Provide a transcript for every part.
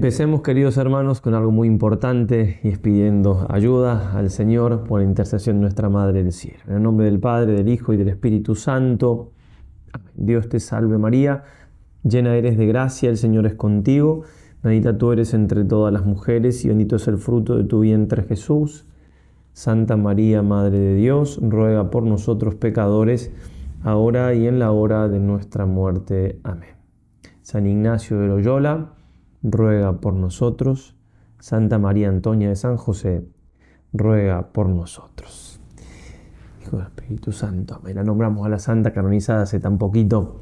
Empecemos, queridos hermanos, con algo muy importante y es pidiendo ayuda al Señor por la intercesión de nuestra Madre del Cielo. En el nombre del Padre, del Hijo y del Espíritu Santo. Dios te salve María, llena eres de gracia, el Señor es contigo. Bendita tú eres entre todas las mujeres y bendito es el fruto de tu vientre Jesús. Santa María, Madre de Dios, ruega por nosotros pecadores, ahora y en la hora de nuestra muerte. Amén. San Ignacio de Loyola ruega por nosotros. Santa María Antonia de San José, ruega por nosotros. Hijo del Espíritu Santo, me la nombramos a la Santa canonizada hace tan poquito.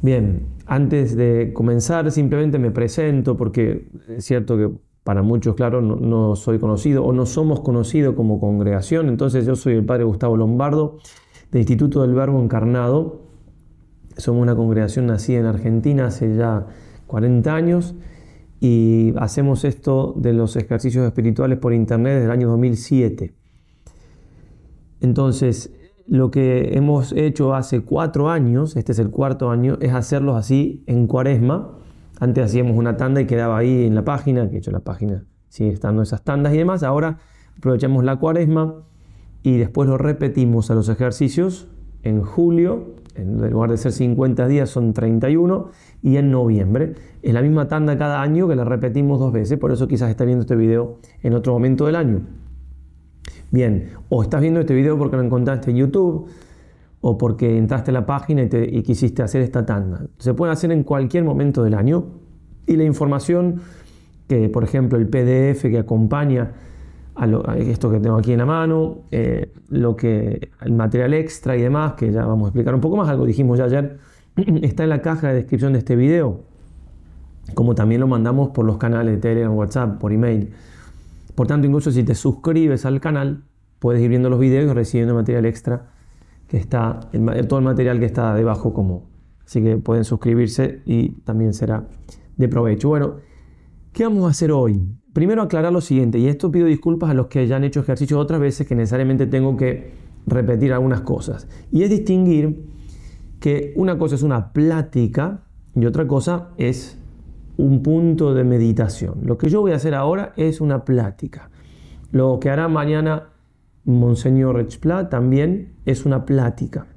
Bien, antes de comenzar, simplemente me presento porque es cierto que para muchos, claro, no, no, soy conocido o no somos conocidos como congregación. Entonces yo soy el padre Gustavo Lombardo del Instituto del Verbo Encarnado. Somos una congregación nacida en Argentina hace ya 40 años y hacemos esto de los ejercicios espirituales por internet desde el año 2007. Entonces, lo que hemos hecho hace cuatro años, este es el cuarto año, es hacerlos así en cuaresma. Antes hacíamos una tanda y quedaba ahí en la página, que de hecho la página sigue estando esas tandas y demás. Ahora aprovechamos la cuaresma y después lo repetimos a los ejercicios en julio en lugar de ser 50 días son 31 y en noviembre. Es la misma tanda cada año que la repetimos dos veces, por eso quizás estás viendo este video en otro momento del año. Bien, o estás viendo este video porque lo encontraste en YouTube o porque entraste a la página y, y quisiste hacer esta tanda. Se puede hacer en cualquier momento del año y la información que, por ejemplo, el PDF que acompaña esto que tengo aquí en la mano, eh, lo que, el material extra y demás, que ya vamos a explicar un poco más, algo dijimos ya ayer, está en la caja de descripción de este video, como también lo mandamos por los canales de Telegram, WhatsApp, por email. Por tanto, incluso si te suscribes al canal, puedes ir viendo los videos y recibiendo material extra, que está, todo el material que está debajo como... Así que pueden suscribirse y también será de provecho. Bueno, ¿qué vamos a hacer hoy? Primero aclarar lo siguiente, y esto pido disculpas a los que hayan hecho ejercicios otras veces que necesariamente tengo que repetir algunas cosas. Y es distinguir que una cosa es una plática y otra cosa es un punto de meditación. Lo que yo voy a hacer ahora es una plática. Lo que hará mañana Monseñor Rechpla también es una plática.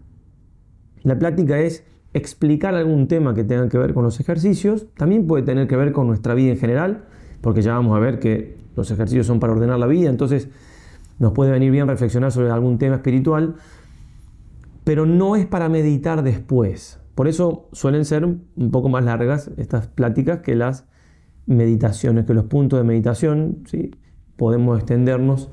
La plática es explicar algún tema que tenga que ver con los ejercicios, también puede tener que ver con nuestra vida en general, porque ya vamos a ver que los ejercicios son para ordenar la vida, entonces nos puede venir bien reflexionar sobre algún tema espiritual, pero no es para meditar después. Por eso suelen ser un poco más largas estas pláticas que las meditaciones, que los puntos de meditación, ¿sí? podemos extendernos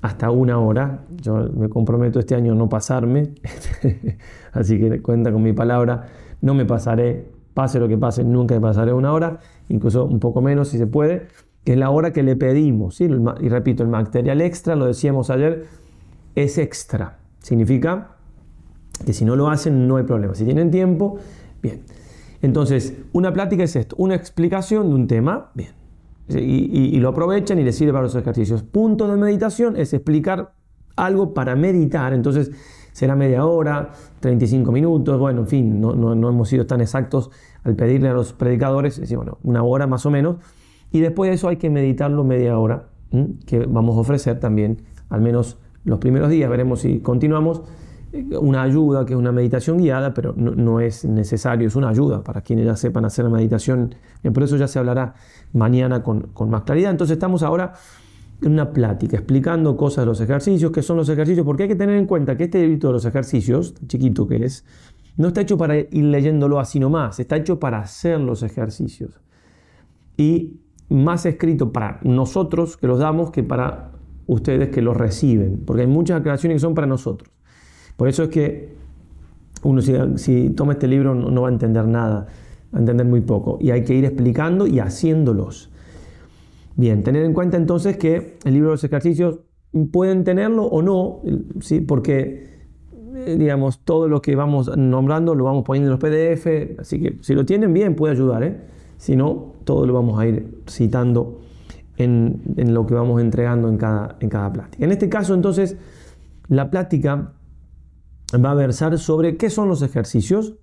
hasta una hora. Yo me comprometo este año a no pasarme, así que cuenta con mi palabra, no me pasaré, pase lo que pase, nunca me pasaré una hora incluso un poco menos si se puede, que es la hora que le pedimos. Y repito, el material extra, lo decíamos ayer, es extra. Significa que si no lo hacen no hay problema. Si tienen tiempo, bien. Entonces, una plática es esto, una explicación de un tema, bien. Y, lo aprovechan y les sirve para los ejercicios. Punto de meditación es explicar algo para meditar. Entonces, será media hora, 35 minutos, bueno, en fin, no, hemos sido tan exactos al pedirle a los predicadores, es decir, bueno, una hora más o menos, y después de eso hay que meditarlo media hora, que vamos a ofrecer también, al menos los primeros días, veremos si continuamos, eh, una ayuda que es una meditación guiada, pero no, es necesario, es una ayuda para quienes ya sepan hacer meditación, por eso ya se hablará mañana con, con más claridad. Entonces estamos ahora una plática explicando cosas de los ejercicios, que son los ejercicios, porque hay que tener en cuenta que este libro de los ejercicios, chiquito que es, no está hecho para ir leyéndolo así nomás, está hecho para hacer los ejercicios. Y más escrito para nosotros que los damos que para ustedes que los reciben, porque hay muchas aclaraciones que son para nosotros. Por eso es que uno si, toma este libro no, no va a entender nada, va a entender muy poco, y hay que ir explicando y haciéndolos. Bien, tener en cuenta entonces que el libro de los ejercicios pueden tenerlo o no, ¿sí? porque eh, digamos, todo lo que vamos nombrando lo vamos poniendo en los PDF, así que si lo tienen bien puede ayudar, ¿eh? si no, todo lo vamos a ir citando en, lo que vamos entregando en cada, en cada plática. En este caso entonces, la plática va a versar sobre qué son los ejercicios,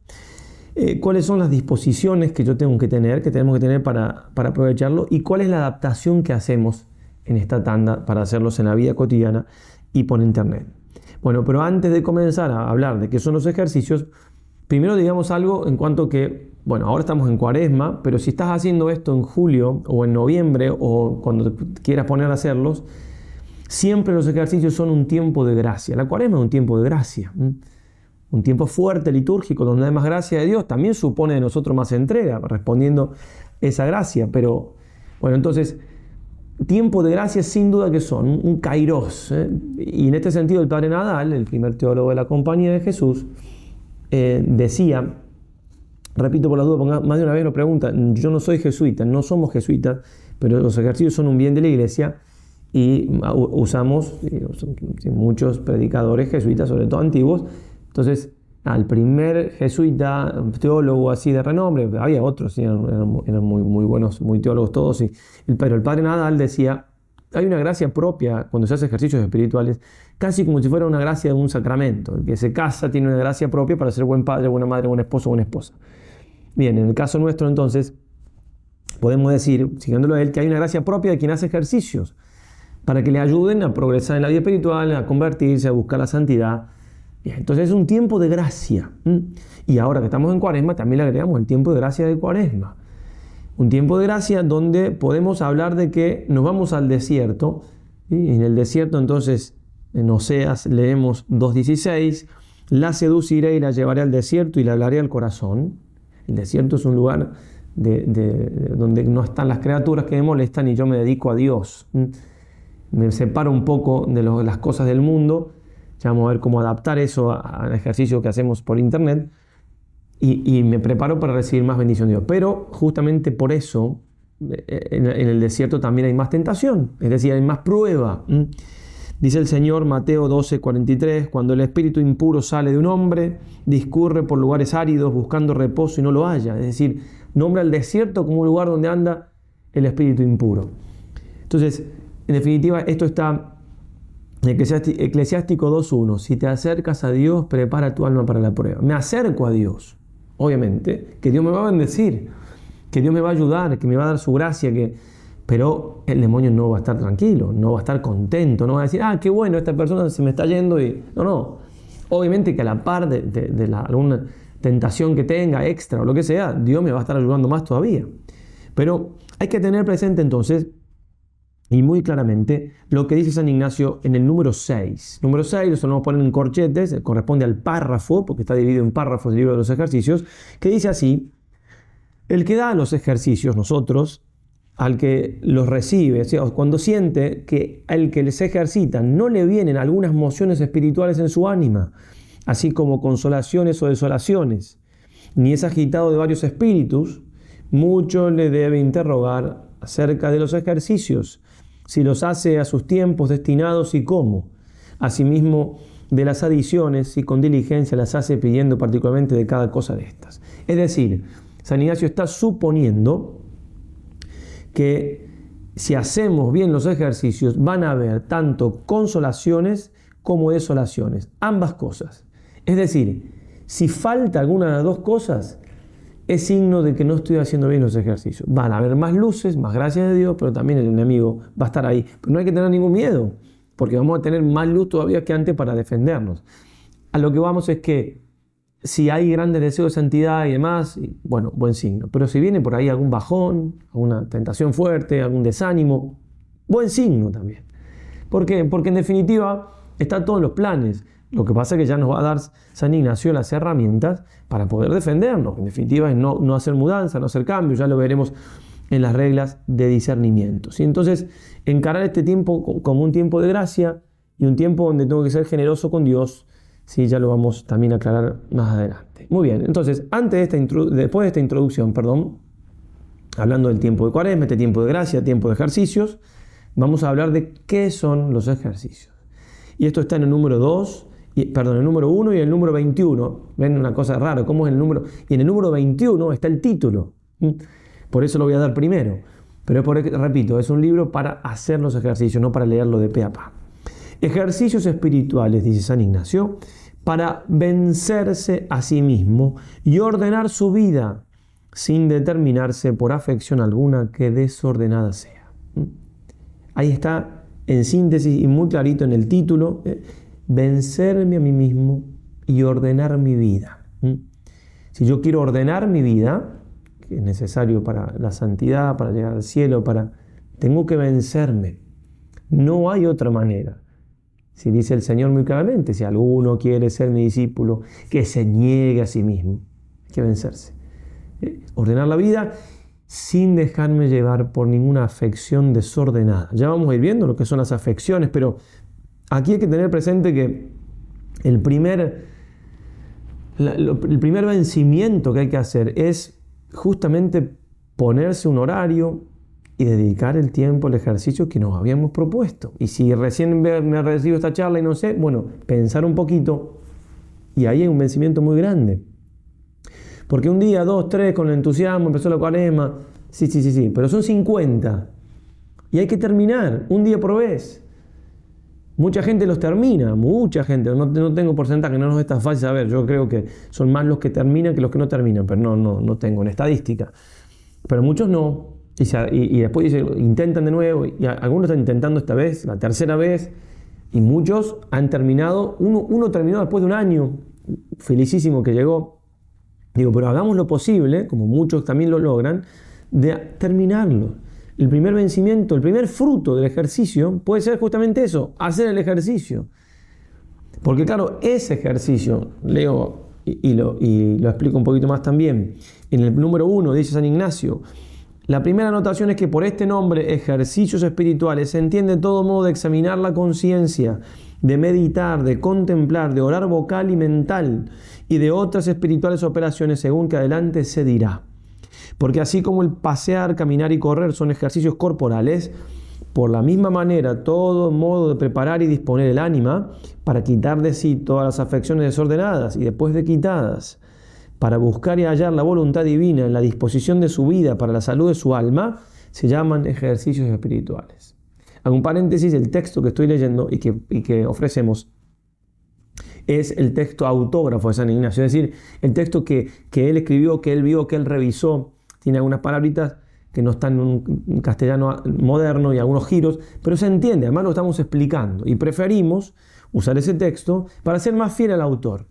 eh, cuáles son las disposiciones que yo tengo que tener, que tenemos que tener para, aprovecharlo y cuál es la adaptación que hacemos en esta tanda para hacerlos en la vida cotidiana y por internet. Bueno, pero antes de comenzar a hablar de qué son los ejercicios, primero digamos algo en cuanto que, bueno, ahora estamos en cuaresma, pero si estás haciendo esto en julio o en noviembre o cuando quieras poner a hacerlos, siempre los ejercicios son un tiempo de gracia. La cuaresma es un tiempo de gracia. Un tiempo fuerte, litúrgico, donde hay más gracia de Dios, también supone de nosotros más entrega, respondiendo esa gracia. Pero, bueno, entonces, tiempo de gracia sin duda que son, un kairos. ¿eh? Y en este sentido, el padre Nadal, el primer teólogo de la compañía de Jesús, eh, decía, repito por la duda, más de una vez lo pregunta, yo no soy jesuita, no somos jesuitas, pero los ejercicios son un bien de la iglesia y ah, usamos, eh, muchos predicadores jesuitas, sobre todo antiguos, entonces, al primer jesuita, teólogo así de renombre, había otros, eran, muy, buenos, muy teólogos todos, y, pero el padre Nadal decía, hay una gracia propia cuando se hace ejercicios espirituales, casi como si fuera una gracia de un sacramento. El que se casa tiene una gracia propia para ser buen padre, buena madre, buen esposo, buena esposa. Bien, en el caso nuestro entonces, podemos decir, siguiéndolo a él, que hay una gracia propia de quien hace ejercicios, para que le ayuden a progresar en la vida espiritual, a convertirse, a buscar la santidad entonces es un tiempo de gracia. Y ahora que estamos en cuaresma, también le agregamos el tiempo de gracia de cuaresma. Un tiempo de gracia donde podemos hablar de que nos vamos al desierto. Y en el desierto entonces, en Oseas leemos 2.16, la seduciré y la llevaré al desierto y la hablaré al corazón. El desierto es un lugar de, donde no están las criaturas que me molestan y yo me dedico a Dios. Me separo un poco de las cosas del mundo vamos a ver cómo adaptar eso al ejercicio que hacemos por internet. Y, me preparo para recibir más bendición de Dios. Pero justamente por eso, eh, eh, en, el desierto también hay más tentación, es decir, hay más prueba. Dice el Señor Mateo 12, 43, cuando el espíritu impuro sale de un hombre, discurre por lugares áridos buscando reposo y no lo haya. Es decir, nombra el desierto como un lugar donde anda el espíritu impuro. Entonces, en definitiva, esto está Eclesiástico 2.1, si te acercas a Dios, prepara tu alma para la prueba. Me acerco a Dios, obviamente, que Dios me va a bendecir, que Dios me va a ayudar, que me va a dar su gracia, que... pero el demonio no va a estar tranquilo, no va a estar contento, no va a decir, ah, qué bueno, esta persona se me está yendo y... No, no, obviamente que a la par de, la, alguna tentación que tenga extra o lo que sea, Dios me va a estar ayudando más todavía. Pero hay que tener presente entonces y muy claramente lo que dice San Ignacio en el número 6. Número 6, lo solemos poner en corchetes, eh, corresponde al párrafo, porque está dividido en párrafos del libro de los ejercicios, que dice así, el que da los ejercicios, nosotros, al que los recibe, cuando siente que al que les ejercita no le vienen algunas mociones espirituales en su ánima, así como consolaciones o desolaciones, ni es agitado de varios espíritus, mucho le debe interrogar acerca de los ejercicios si los hace a sus tiempos destinados y cómo. Asimismo, de las adiciones, y con diligencia las hace pidiendo particularmente de cada cosa de estas. Es decir, San Ignacio está suponiendo que si hacemos bien los ejercicios van a haber tanto consolaciones como desolaciones, ambas cosas. Es decir, si falta alguna de las dos cosas, es signo de que no estoy haciendo bien los ejercicios. Van a haber más luces, más gracias de Dios, pero también el enemigo va a estar ahí. Pero no hay que tener ningún miedo, porque vamos a tener más luz todavía que antes para defendernos. A lo que vamos es que si hay grandes deseos de santidad y demás, bueno, buen signo. Pero si viene por ahí algún bajón, alguna tentación fuerte, algún desánimo, buen signo también. ¿Por qué? Porque en definitiva están todos los planes. Lo que pasa es que ya nos va a dar San Ignacio las herramientas para poder defendernos. En definitiva, es no, hacer mudanza, no hacer cambios, ya lo veremos en las reglas de discernimiento. Entonces, encarar este tiempo como un tiempo de gracia y un tiempo donde tengo que ser generoso con Dios, ¿sí? ya lo vamos también a aclarar más adelante. Muy bien, entonces, antes de esta después de esta introducción, perdón, hablando del tiempo de cuaresma, este tiempo de gracia, tiempo de ejercicios, vamos a hablar de qué son los ejercicios. Y esto está en el número 2 perdón, el número 1 y el número 21. Ven una cosa rara, ¿cómo es el número? Y en el número 21 está el título. Por eso lo voy a dar primero. Pero repito, es un libro para hacer los ejercicios, no para leerlo de pe a pa. Ejercicios espirituales, dice San Ignacio, para vencerse a sí mismo y ordenar su vida sin determinarse por afección alguna que desordenada sea. Ahí está en síntesis y muy clarito en el título ¿eh? vencerme a mí mismo y ordenar mi vida. Si yo quiero ordenar mi vida, que es necesario para la santidad, para llegar al cielo, para tengo que vencerme. No hay otra manera. Si dice el Señor muy claramente, si alguno quiere ser mi discípulo, que se niegue a sí mismo. Hay que vencerse. ¿eh? ordenar la vida sin dejarme llevar por ninguna afección desordenada. Ya vamos a ir viendo lo que son las afecciones, pero Aquí hay que tener presente que el primer, el primer vencimiento que hay que hacer es justamente ponerse un horario y dedicar el tiempo al ejercicio que nos habíamos propuesto. Y si recién me recibo esta charla y no sé, bueno, pensar un poquito y ahí hay un vencimiento muy grande. Porque un día, dos, tres, con el entusiasmo, empezó la cuaresma, sí, sí, sí, sí, pero son 50 y hay que terminar, un día por vez. Mucha gente los termina, mucha gente, no, no tengo porcentaje, no nos tan fácil saber, yo creo que son más los que terminan que los que no terminan, pero no, no, no tengo en estadística. Pero muchos no, y, después intentan de nuevo, y algunos están intentando esta vez, la tercera vez, y muchos han terminado, uno, uno terminó después de un año, felicísimo que llegó. Digo, pero hagamos lo posible, como muchos también lo logran, de terminarlo el primer vencimiento, el primer fruto del ejercicio puede ser justamente eso, hacer el ejercicio. Porque claro, ese ejercicio, leo y, lo, lo explico un poquito más también, en el número uno dice San Ignacio, la primera anotación es que por este nombre, ejercicios espirituales, se entiende todo modo de examinar la conciencia, de meditar, de contemplar, de orar vocal y mental y de otras espirituales operaciones según que adelante se dirá. Porque así como el pasear, caminar y correr son ejercicios corporales, por la misma manera, todo modo de preparar y disponer el ánima para quitar de sí todas las afecciones desordenadas y después de quitadas, para buscar y hallar la voluntad divina en la disposición de su vida para la salud de su alma, se llaman ejercicios espirituales. Hago un paréntesis, el texto que estoy leyendo y que, ofrecemos es el texto autógrafo de San Ignacio, es decir, el texto que él escribió, que él vio, que él revisó, tiene algunas palabritas que no están en un castellano moderno y algunos giros, pero se entiende, además lo estamos explicando y preferimos usar ese texto para ser más fiel al autor.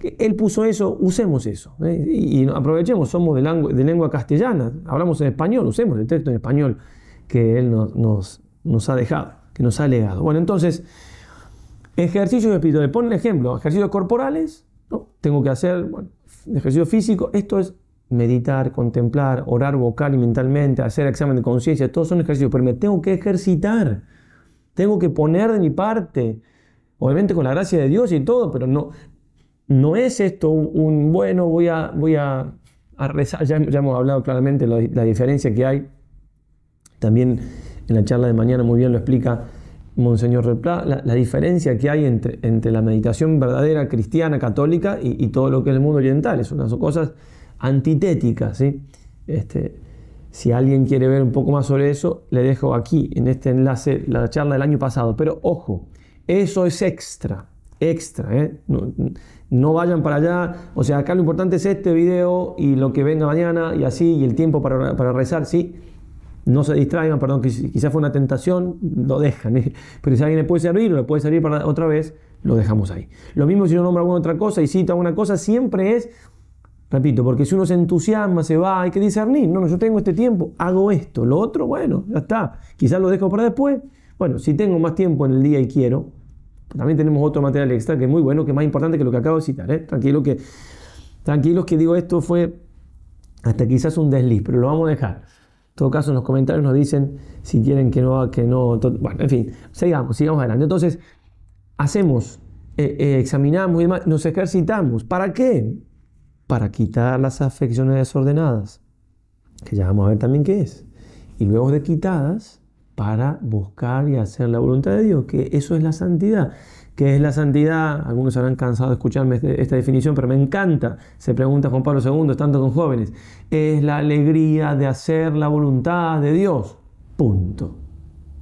Él puso eso, usemos eso ¿eh? y aprovechemos, somos de lengua, castellana, hablamos en español, usemos el texto en español que él nos, nos, ha dejado, que nos ha legado. Bueno, entonces, ejercicios espirituales, pon el ejemplo, ejercicios corporales, tengo que hacer ejercicio físico, esto es meditar, contemplar, orar vocal y mentalmente, hacer examen de conciencia, todos son ejercicios, pero me tengo que ejercitar, tengo que poner de mi parte, obviamente con la gracia de Dios y todo, pero no, no es esto un, bueno, voy a, voy a, rezar, ya, hemos hablado claramente la diferencia que hay, también en la charla de mañana muy bien lo explica Monseñor Replá, la, diferencia que hay entre, la meditación verdadera cristiana, católica y, todo lo que es el mundo oriental, son unas cosas antitética. ¿sí? Este, si alguien quiere ver un poco más sobre eso, le dejo aquí en este enlace la charla del año pasado. Pero ojo, eso es extra, extra. ¿eh? No, vayan para allá. O sea, acá lo importante es este video y lo que venga mañana y así, y el tiempo para, rezar, sí. No se distraigan, perdón, quizás fue una tentación, lo dejan. ¿eh? Pero si alguien le puede servir o le puede servir para otra vez, lo dejamos ahí. Lo mismo si yo nombro alguna otra cosa y cito alguna cosa, siempre es Repito, porque si uno se entusiasma, se va, hay que discernir. No, no, yo tengo este tiempo, hago esto. Lo otro, bueno, ya está. Quizás lo dejo para después. Bueno, si tengo más tiempo en el día y quiero, también tenemos otro material extra que es muy bueno, que es más importante que lo que acabo de citar. ¿eh? Tranquilo que, tranquilos que digo esto fue hasta quizás un desliz, pero lo vamos a dejar. En todo caso, en los comentarios nos dicen si quieren que no, que no. bueno, en fin, sigamos, sigamos adelante. Entonces, hacemos, eh, eh, examinamos y demás, nos ejercitamos. ¿Para qué? para quitar las afecciones desordenadas, que ya vamos a ver también qué es. Y luego de quitadas, para buscar y hacer la voluntad de Dios, que eso es la santidad. que es la santidad? Algunos habrán cansado de escucharme este, esta definición, pero me encanta. Se pregunta Juan Pablo II, tanto con jóvenes. Es la alegría de hacer la voluntad de Dios. Punto.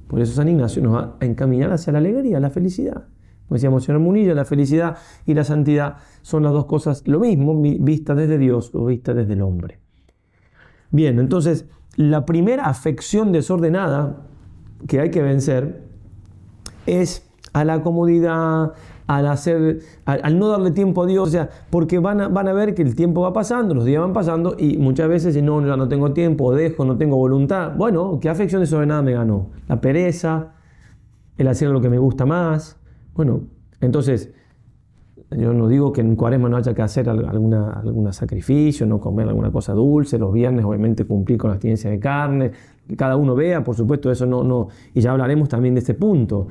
Por eso San Ignacio nos va a encaminar hacia la alegría, la felicidad. Como decía señor Munilla, la felicidad y la santidad son las dos cosas lo mismo, vista desde Dios o vista desde el hombre. Bien, entonces, la primera afección desordenada que hay que vencer es a la comodidad, al, hacer, al, no darle tiempo a Dios, o sea, porque van a, ver que el tiempo va pasando, los días van pasando y muchas veces si no, no tengo tiempo, dejo, no tengo voluntad, bueno, ¿qué afección desordenada me ganó? La pereza, el hacer lo que me gusta más, bueno, entonces, yo no digo que en cuaresma no haya que hacer alguna, algún sacrificio, no comer alguna cosa dulce, los viernes obviamente cumplir con la abstinencia de carne, que cada uno vea, por supuesto, eso no, no, y ya hablaremos también de este punto.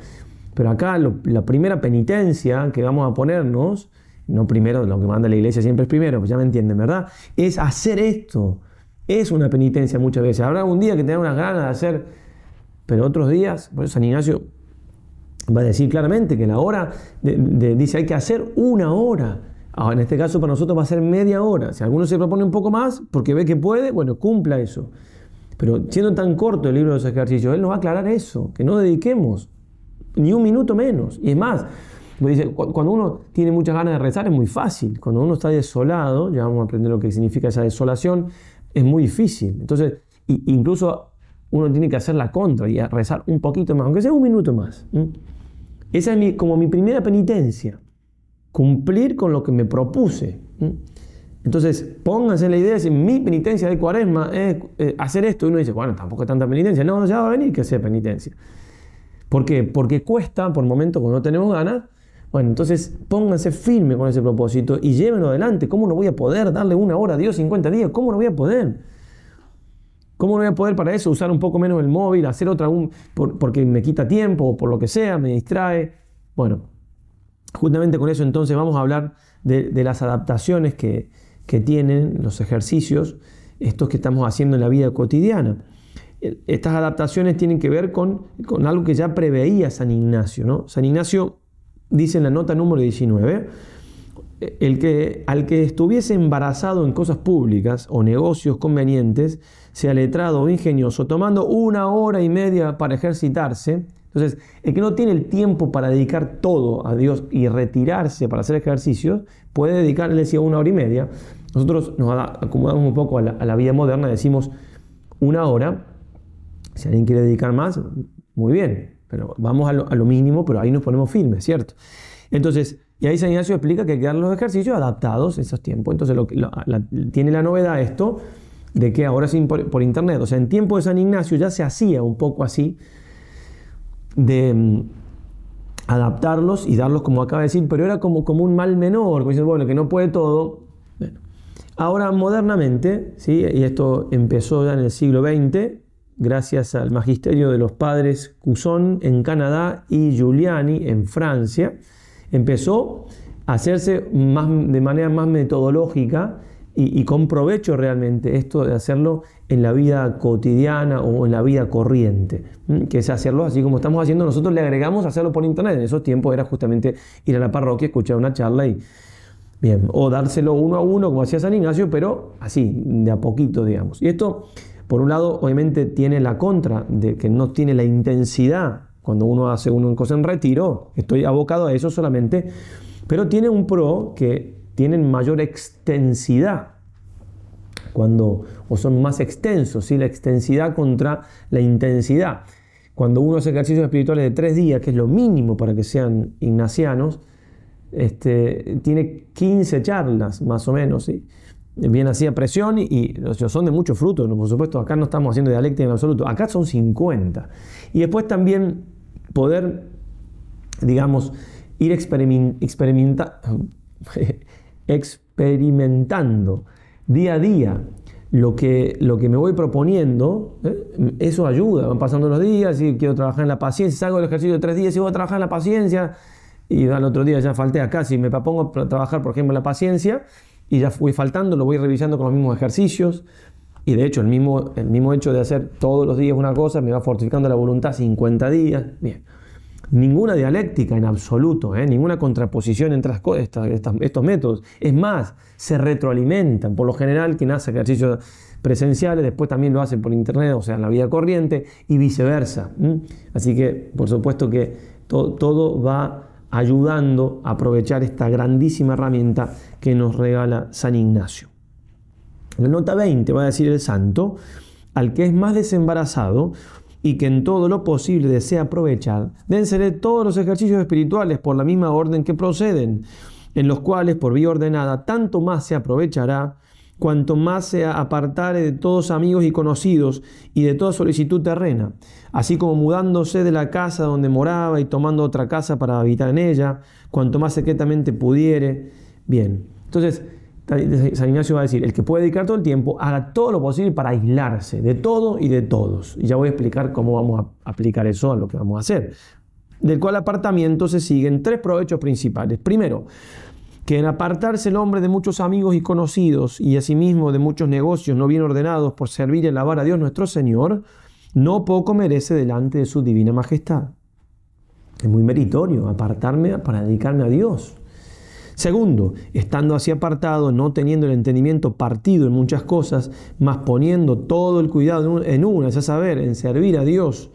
Pero acá la primera penitencia que vamos a ponernos, no primero, lo que manda la iglesia siempre es primero, pues ya me entienden, ¿verdad? Es hacer esto. Es una penitencia muchas veces. Habrá un día que tenga unas ganas de hacer, pero otros días, por pues San Ignacio va a decir claramente que la hora dice hay que hacer una hora. Ahora, en este caso para nosotros va a ser media hora. Si alguno se propone un poco más porque ve que puede, bueno, cumpla eso. Pero siendo tan corto el libro de los ejercicios, él nos va a aclarar eso, que no dediquemos ni un minuto menos. Y es más, cuando uno tiene muchas ganas de rezar es muy fácil. Cuando uno está desolado, ya vamos a aprender lo que significa esa desolación, es muy difícil. Entonces, incluso uno tiene que hacer la contra y rezar un poquito más, aunque sea un minuto más. Esa es como mi primera penitencia, cumplir con lo que me propuse. Entonces, pónganse en la idea, si mi penitencia de cuaresma es eh, hacer esto, y uno dice, bueno, tampoco es tanta penitencia. No, ya va a venir que sea penitencia. ¿Por qué? Porque cuesta, por momentos cuando no tenemos ganas, bueno, entonces pónganse firme con ese propósito y llévenlo adelante. ¿Cómo no voy a poder darle una hora a Dios 50 días? ¿Cómo no voy a poder? ¿Cómo no voy a poder para eso usar un poco menos el móvil, hacer otra, porque me quita tiempo o por lo que sea, me distrae? Bueno, justamente con eso entonces vamos a hablar de, las adaptaciones que, tienen los ejercicios, estos que estamos haciendo en la vida cotidiana. Estas adaptaciones tienen que ver con, con algo que ya preveía San Ignacio. ¿no? San Ignacio dice en la nota número 19, el que, al que estuviese embarazado en cosas públicas o negocios convenientes, sea letrado o ingenioso, tomando una hora y media para ejercitarse. Entonces, el que no tiene el tiempo para dedicar todo a Dios y retirarse para hacer ejercicios, puede dedicarle si decía, una hora y media. Nosotros nos acomodamos un poco a la, vida moderna, decimos una hora. Si alguien quiere dedicar más, muy bien, pero vamos a lo, mínimo, pero ahí nos ponemos firmes, ¿cierto? Entonces, y ahí San Ignacio explica que hay que dar los ejercicios adaptados a esos tiempos. Entonces, lo, tiene la novedad esto de que ahora es por, internet. O sea, en tiempo de San Ignacio ya se hacía un poco así de mm, adaptarlos y darlos como acaba de decir, pero era como, como un mal menor, como bueno, que no puede todo. Ahora, modernamente, ¿sí? y esto empezó ya en el siglo XX, gracias al magisterio de los padres Cusón en Canadá y Giuliani en Francia, empezó a hacerse más, de manera más metodológica y, con provecho realmente esto de hacerlo en la vida cotidiana o en la vida corriente, que es hacerlo así como estamos haciendo, nosotros le agregamos hacerlo por internet, en esos tiempos era justamente ir a la parroquia, escuchar una charla y bien, o dárselo uno a uno como hacía San Ignacio, pero así, de a poquito, digamos. Y esto, por un lado, obviamente tiene la contra de que no tiene la intensidad cuando uno hace una cosa en retiro, estoy abocado a eso solamente, pero tiene un pro que tienen mayor extensidad cuando o son más extensos, la extensidad contra la intensidad. Cuando uno hace ejercicios espirituales de tres días, que es lo mínimo para que sean ignacianos, este, tiene 15 charlas más o menos. ¿sí? Bien hacía presión y, son de mucho fruto, por supuesto, acá no estamos haciendo dialéctica en absoluto, acá son 50. Y después también poder, digamos, ir experimentando... Eh, experimentando día a día lo que, lo que me voy proponiendo, ¿eh? eso ayuda. Van pasando los días y quiero trabajar en la paciencia. Salgo del ejercicio de tres días y voy a trabajar en la paciencia. Y al otro día ya falté acá. Si me propongo trabajar, por ejemplo, la paciencia y ya fui faltando, lo voy revisando con los mismos ejercicios. Y de hecho, el mismo, el mismo hecho de hacer todos los días una cosa me va fortificando la voluntad 50 días. Bien ninguna dialéctica en absoluto, ¿eh? ninguna contraposición entre estos métodos. Es más, se retroalimentan. Por lo general, quien hace ejercicios presenciales, después también lo hace por internet, o sea, en la vida corriente, y viceversa. Así que, por supuesto que todo va ayudando a aprovechar esta grandísima herramienta que nos regala San Ignacio. la nota 20 va a decir el santo, al que es más desembarazado, y que en todo lo posible desea aprovechar, dénsele todos los ejercicios espirituales por la misma orden que proceden, en los cuales por vía ordenada tanto más se aprovechará, cuanto más se apartare de todos amigos y conocidos y de toda solicitud terrena, así como mudándose de la casa donde moraba y tomando otra casa para habitar en ella, cuanto más secretamente pudiere. Bien, entonces, San Ignacio va a decir, el que puede dedicar todo el tiempo, haga todo lo posible para aislarse de todo y de todos. Y ya voy a explicar cómo vamos a aplicar eso a lo que vamos a hacer. Del cual apartamiento se siguen tres provechos principales. Primero, que en apartarse el hombre de muchos amigos y conocidos y asimismo de muchos negocios no bien ordenados por servir y alabar a Dios nuestro Señor, no poco merece delante de su divina majestad. Es muy meritorio apartarme para dedicarme a Dios. Segundo, estando así apartado, no teniendo el entendimiento partido en muchas cosas, más poniendo todo el cuidado en una, es a saber, en servir a Dios,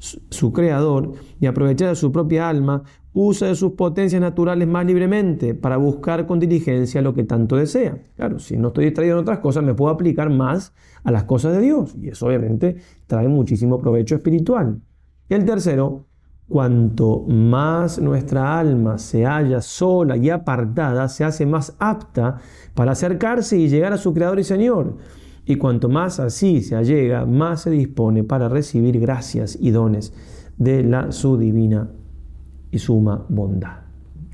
su creador, y aprovechar de su propia alma, usa de sus potencias naturales más libremente para buscar con diligencia lo que tanto desea. Claro, si no estoy distraído en otras cosas, me puedo aplicar más a las cosas de Dios, y eso obviamente trae muchísimo provecho espiritual. Y el tercero, Cuanto más nuestra alma se halla sola y apartada, se hace más apta para acercarse y llegar a su Creador y Señor. Y cuanto más así se allega, más se dispone para recibir gracias y dones de la su divina y suma bondad.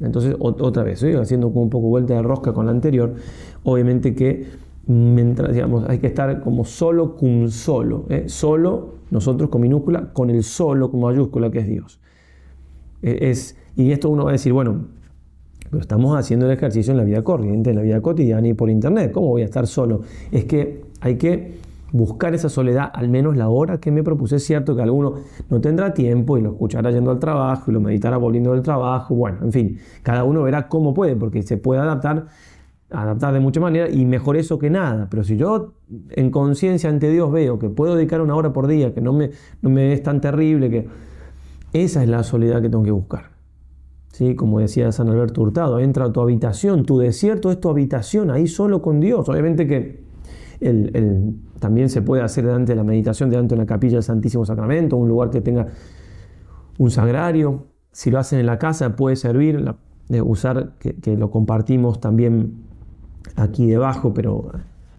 Entonces, otra vez, ¿eh? haciendo como un poco vuelta de rosca con la anterior, obviamente que mientras, digamos, hay que estar como solo con solo, ¿eh? solo, nosotros con minúscula, con el solo con mayúscula que es Dios. E, y esto uno va a decir, bueno, pero estamos haciendo el ejercicio en la vida corriente, en la vida cotidiana y por internet. ¿Cómo voy a estar solo? Es que hay que buscar esa soledad, al menos la hora que me propuse. Es cierto que alguno no tendrá tiempo y lo escuchará yendo al trabajo y lo meditará volviendo del trabajo. Bueno, en fin, cada uno verá cómo puede, porque se puede adaptar, adaptar de muchas maneras y mejor eso que nada. Pero si yo en conciencia ante Dios veo que puedo dedicar una hora por día, que no me, no me es tan terrible, que esa es la soledad que tengo que buscar. ¿Sí? Como decía San Alberto Hurtado, entra a tu habitación, tu desierto es tu habitación, ahí solo con Dios. Obviamente que también se puede hacer delante de la meditación, delante de la capilla del Santísimo Sacramento, un lugar que tenga un sagrario. Si lo hacen en la casa puede servir, de usar, que, lo compartimos también aquí debajo, pero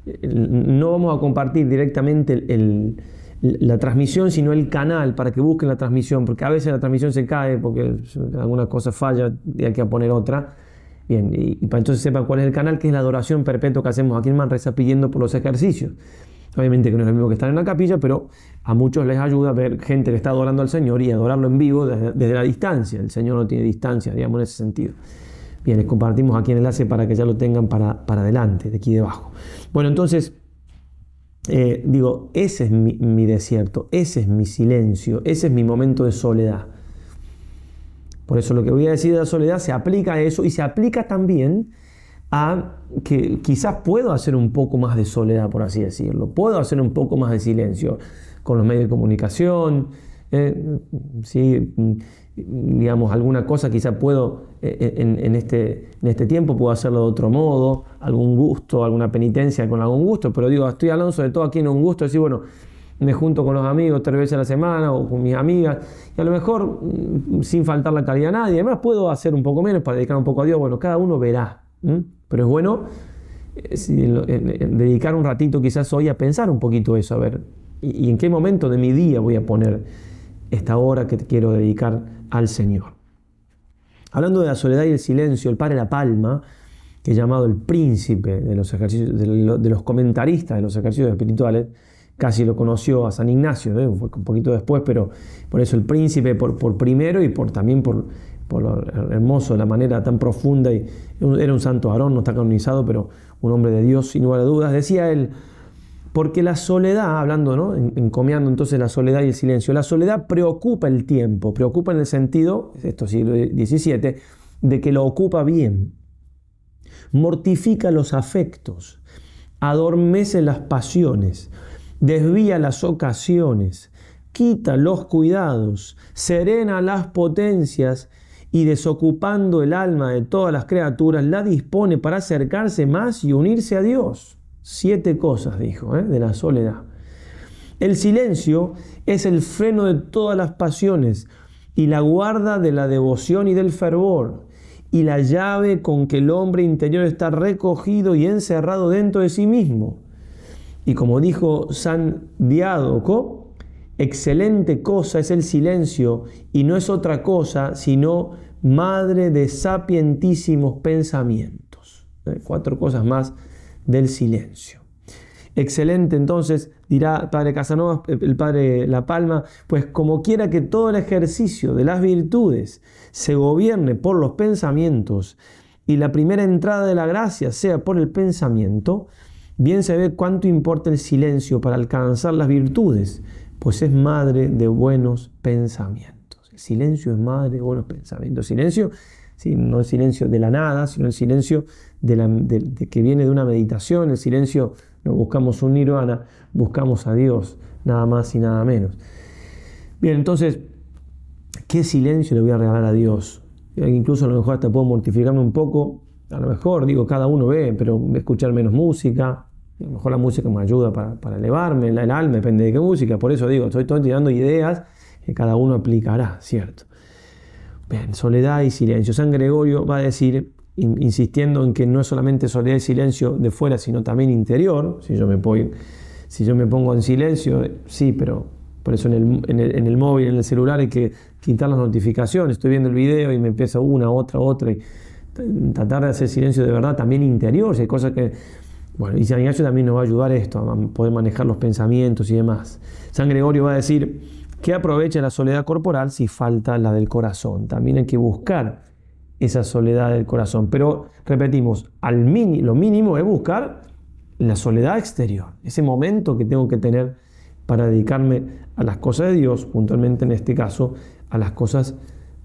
eh, no vamos a compartir directamente el la transmisión, sino el canal para que busquen la transmisión, porque a veces la transmisión se cae porque alguna cosa falla y hay que poner otra. Bien, y, para entonces sepan cuál es el canal, que es la adoración perpetua que hacemos aquí en Manresa pidiendo por los ejercicios. Obviamente que no es lo mismo que estar en la capilla, pero a muchos les ayuda ver gente que está adorando al Señor y adorarlo en vivo desde, la distancia. El Señor no tiene distancia, digamos, en ese sentido. Bien, les compartimos aquí el enlace para que ya lo tengan para, para adelante, de aquí debajo. Bueno, entonces... Eh, digo, ese es mi, desierto, ese es mi silencio, ese es mi momento de soledad. Por eso lo que voy a decir de la soledad se aplica a eso y se aplica también a que quizás puedo hacer un poco más de soledad, por así decirlo. Puedo hacer un poco más de silencio con los medios de comunicación. Eh, sí, digamos, alguna cosa quizá puedo eh, eh, en, este, en, este, tiempo, puedo hacerlo de otro modo, algún gusto, alguna penitencia con algún gusto, pero digo, estoy Alonso de todo aquí en un gusto, decir, bueno, me junto con los amigos tres veces a la semana o con mis amigas, y a lo mejor mm, sin faltar la calidad a nadie, además puedo hacer un poco menos para dedicar un poco a Dios, bueno, cada uno verá, pero es bueno eh, dedicar un ratito quizás hoy a pensar un poquito eso, a ver, ¿y, y en qué momento de mi día voy a poner esta hora que quiero dedicar al Señor. Hablando de la soledad y el silencio, el padre La Palma, que es llamado el príncipe de los, ejercicios, de los comentaristas de los ejercicios espirituales, casi lo conoció a San Ignacio, un poquito después, pero por eso el príncipe por, por primero y por, también por, por lo hermoso, la manera tan profunda, y era un santo varón no está canonizado, pero un hombre de Dios sin lugar a dudas, decía él, porque la soledad, hablando, ¿no? encomiando entonces la soledad y el silencio, la soledad preocupa el tiempo, preocupa en el sentido, esto siglo XVII, de que lo ocupa bien, mortifica los afectos, adormece las pasiones, desvía las ocasiones, quita los cuidados, serena las potencias y desocupando el alma de todas las criaturas, la dispone para acercarse más y unirse a Dios. Siete cosas, dijo, ¿eh? de la soledad. El silencio es el freno de todas las pasiones y la guarda de la devoción y del fervor y la llave con que el hombre interior está recogido y encerrado dentro de sí mismo. Y como dijo San Diádoco, excelente cosa es el silencio y no es otra cosa sino madre de sapientísimos pensamientos. ¿eh? Cuatro cosas más del silencio. Excelente, entonces, dirá Padre Casanova, eh, el Padre La Palma, pues como quiera que todo el ejercicio de las virtudes se gobierne por los pensamientos y la primera entrada de la gracia sea por el pensamiento, bien se ve cuánto importa el silencio para alcanzar las virtudes, pues es madre de buenos pensamientos. El silencio es madre de buenos pensamientos. Silencio, no el silencio de la nada, sino el silencio de que viene de una meditación, el silencio, no buscamos un nirvana, buscamos a Dios, nada más y nada menos. Bien, entonces, ¿qué silencio le voy a regalar a Dios? Eh, incluso a lo mejor hasta puedo mortificarme un poco, a lo mejor, digo, cada uno ve, pero escuchar menos música, a lo mejor la música me ayuda para, para elevarme, el, alma depende de qué música, por eso digo, estoy todo tirando ideas que cada uno aplicará, ¿cierto? Bien, soledad y silencio. San Gregorio va a decir insistiendo en que no es solamente soledad y silencio de fuera, sino también interior. Si yo me, pongo en silencio, sí, pero por eso en el, móvil, en el celular hay que quitar las notificaciones. Estoy viendo el video y me empieza una, otra, otra. Y tratar de hacer silencio de verdad también interior. hay cosas que. Bueno, y San Ignacio también nos va a ayudar esto, a poder manejar los pensamientos y demás. San Gregorio va a decir que aprovecha la soledad corporal si falta la del corazón. También hay que buscar esa soledad del corazón. Pero repetimos, al lo mínimo es buscar la soledad exterior, ese momento que tengo que tener para dedicarme a las cosas de Dios, puntualmente en este caso, a las cosas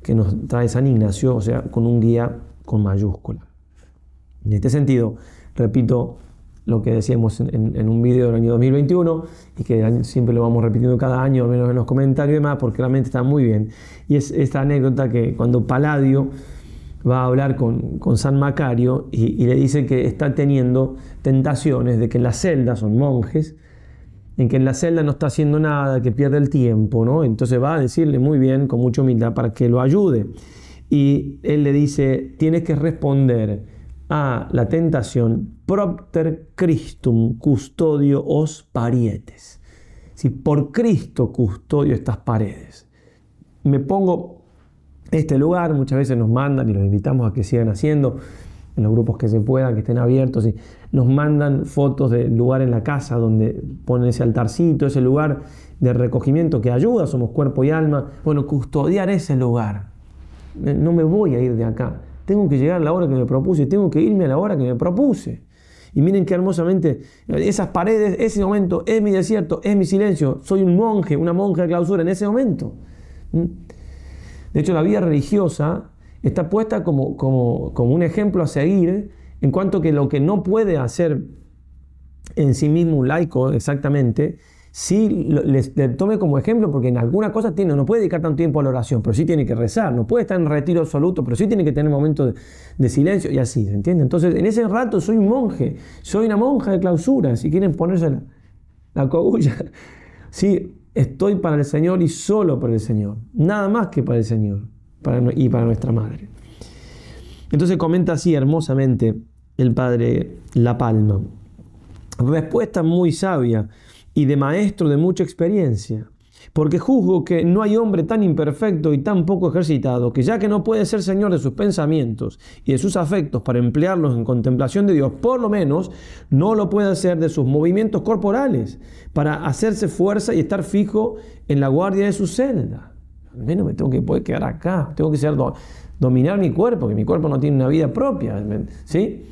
que nos trae San Ignacio, o sea, con un guía con mayúscula. En este sentido, repito lo que decíamos en, un vídeo del año 2021 y que siempre lo vamos repitiendo cada año, al menos en los comentarios y demás, porque realmente está muy bien. Y es esta anécdota que cuando Paladio va a hablar con, San Macario y, le dice que está teniendo tentaciones de que en la celda, son monjes, en que en la celda no está haciendo nada, que pierde el tiempo, ¿no? Entonces va a decirle muy bien, con mucha humildad, para que lo ayude. Y él le dice, tienes que responder a la tentación, propter Christum custodio os parietes. Si por Cristo custodio estas paredes. Me pongo este lugar. Muchas veces nos mandan y los invitamos a que sigan haciendo en los grupos que se puedan, que estén abiertos, y nos mandan fotos del lugar en la casa donde ponen ese altarcito, ese lugar de recogimiento que ayuda, somos cuerpo y alma. Bueno, custodiar ese lugar. Eh, no me voy a ir de acá. Tengo que llegar a la hora que me propuse, tengo que irme a la hora que me propuse. Y miren qué hermosamente, esas paredes, ese momento es mi desierto, es mi silencio. Soy un monje, una monja de clausura en ese momento. ¿Mm? De hecho, la vida religiosa está puesta como, como, como un ejemplo a seguir en cuanto que lo que no puede hacer en sí mismo un laico exactamente, sí le, tome como ejemplo, porque en alguna cosa tiene, no puede dedicar tanto tiempo a la oración, pero sí tiene que rezar, no puede estar en retiro absoluto, pero sí tiene que tener momentos de, silencio y así, ¿se entiende? Entonces, en ese rato soy un monje, soy una monja de clausura, si quieren ponerse la, la cogulla. Sí, Estoy para el Señor y solo para el Señor. Nada más que para el Señor y para nuestra madre. Entonces comenta así hermosamente el padre La Palma. Respuesta muy sabia y de maestro de mucha experiencia. Porque juzgo que no hay hombre tan imperfecto y tan poco ejercitado que ya que no puede ser señor de sus pensamientos y de sus afectos para emplearlos en contemplación de Dios, por lo menos no lo puede hacer de sus movimientos corporales para hacerse fuerza y estar fijo en la guardia de su celda. Al menos me tengo que poder quedar acá, tengo que ser, dominar mi cuerpo, que mi cuerpo no tiene una vida propia. ¿sí?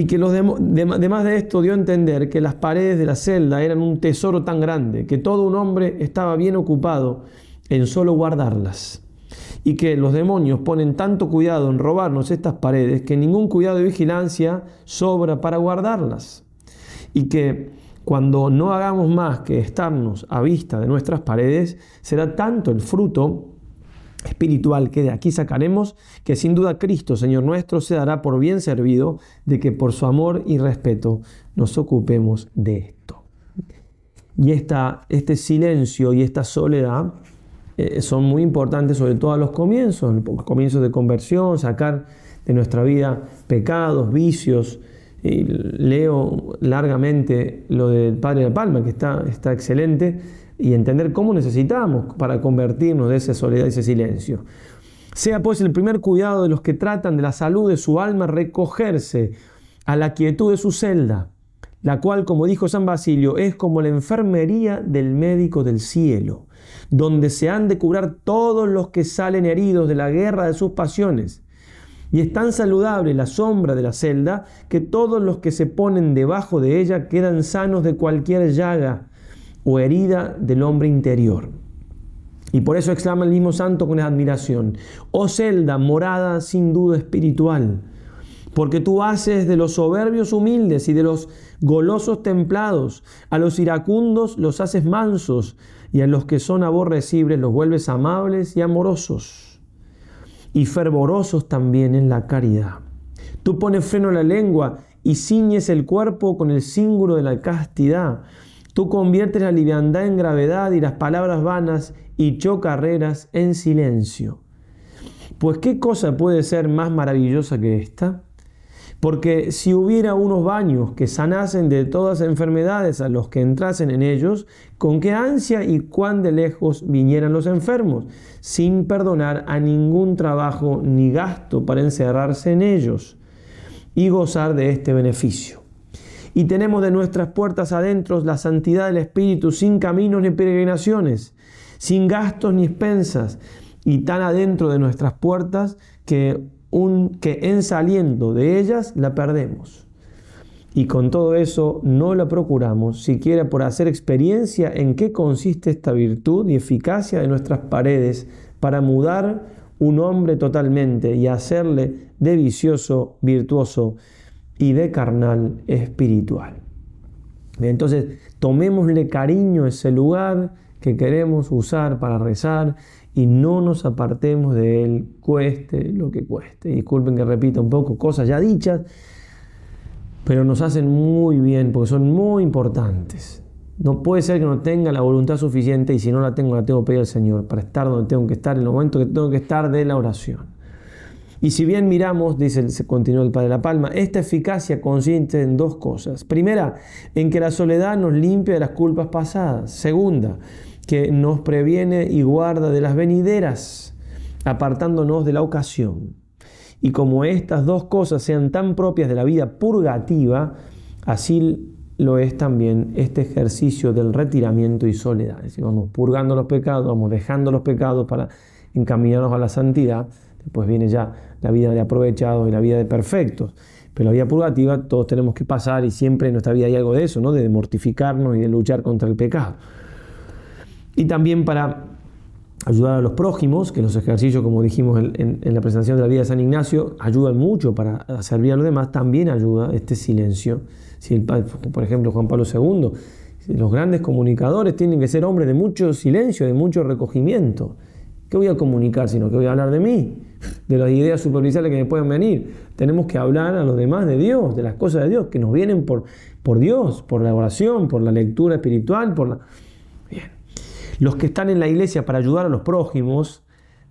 y que los además de esto dio a entender que las paredes de la celda eran un tesoro tan grande que todo un hombre estaba bien ocupado en solo guardarlas y que los demonios ponen tanto cuidado en robarnos estas paredes que ningún cuidado y vigilancia sobra para guardarlas y que cuando no hagamos más que estarnos a vista de nuestras paredes será tanto el fruto espiritual que de aquí sacaremos, que sin duda Cristo, Señor nuestro, se dará por bien servido de que por su amor y respeto nos ocupemos de esto. Y esta, este silencio y esta soledad eh, son muy importantes, sobre todo a los comienzos, los comienzos de conversión, sacar de nuestra vida pecados, vicios. leo largamente lo del Padre de Palma, que está, está excelente, y entender cómo necesitamos para convertirnos de esa soledad y ese silencio. Sea pues el primer cuidado de los que tratan de la salud de su alma recogerse a la quietud de su celda, la cual, como dijo San Basilio, es como la enfermería del médico del cielo, donde se han de curar todos los que salen heridos de la guerra de sus pasiones. Y es tan saludable la sombra de la celda que todos los que se ponen debajo de ella quedan sanos de cualquier llaga o herida del hombre interior. Y por eso exclama el mismo santo con admiración, oh celda, morada sin duda espiritual, porque tú haces de los soberbios humildes y de los golosos templados, a los iracundos los haces mansos, y a los que son aborrecibles los vuelves amables y amorosos, y fervorosos también en la caridad. Tú pones freno a la lengua y ciñes el cuerpo con el símbolo de la castidad Tú conviertes la liviandad en gravedad y las palabras vanas y chocarreras en silencio. Pues qué cosa puede ser más maravillosa que esta? Porque si hubiera unos baños que sanasen de todas enfermedades a los que entrasen en ellos, con qué ansia y cuán de lejos vinieran los enfermos, sin perdonar a ningún trabajo ni gasto para encerrarse en ellos y gozar de este beneficio y tenemos de nuestras puertas adentro la santidad del Espíritu, sin caminos ni peregrinaciones, sin gastos ni expensas, y tan adentro de nuestras puertas que, un, que en saliendo de ellas la perdemos. Y con todo eso no la procuramos, siquiera por hacer experiencia en qué consiste esta virtud y eficacia de nuestras paredes para mudar un hombre totalmente y hacerle de vicioso virtuoso y de carnal espiritual. Entonces, tomémosle cariño a ese lugar que queremos usar para rezar y no nos apartemos de él, cueste lo que cueste. disculpen que repita un poco cosas ya dichas, pero nos hacen muy bien porque son muy importantes. No puede ser que no tenga la voluntad suficiente y si no la tengo, la tengo que pedir al Señor para estar donde tengo que estar, en el momento que tengo que estar de la oración. Y si bien miramos, dice, se continuó el Padre de la Palma, esta eficacia consiste en dos cosas. Primera, en que la soledad nos limpia de las culpas pasadas. Segunda, que nos previene y guarda de las venideras, apartándonos de la ocasión. Y como estas dos cosas sean tan propias de la vida purgativa, así lo es también este ejercicio del retiramiento y soledad. Es decir, vamos purgando los pecados, vamos dejando los pecados para encaminarnos a la santidad Después viene ya la vida de aprovechados y la vida de perfectos. Pero la vida purgativa todos tenemos que pasar y siempre en nuestra vida hay algo de eso, ¿no? De mortificarnos y de luchar contra el pecado. Y también para ayudar a los prójimos, que los ejercicios, como dijimos en, la presentación de la vida de San Ignacio, ayudan mucho para servir a los demás, también ayuda este silencio. Si el, por ejemplo, Juan Pablo II, los grandes comunicadores tienen que ser hombres de mucho silencio, de mucho recogimiento. ¿Qué voy a comunicar sino que voy a hablar de mí? de las ideas superficiales que me pueden venir. Tenemos que hablar a los demás de Dios, de las cosas de Dios, que nos vienen por, por Dios, por la oración, por la lectura espiritual, por la... Bien. Los que están en la iglesia para ayudar a los prójimos,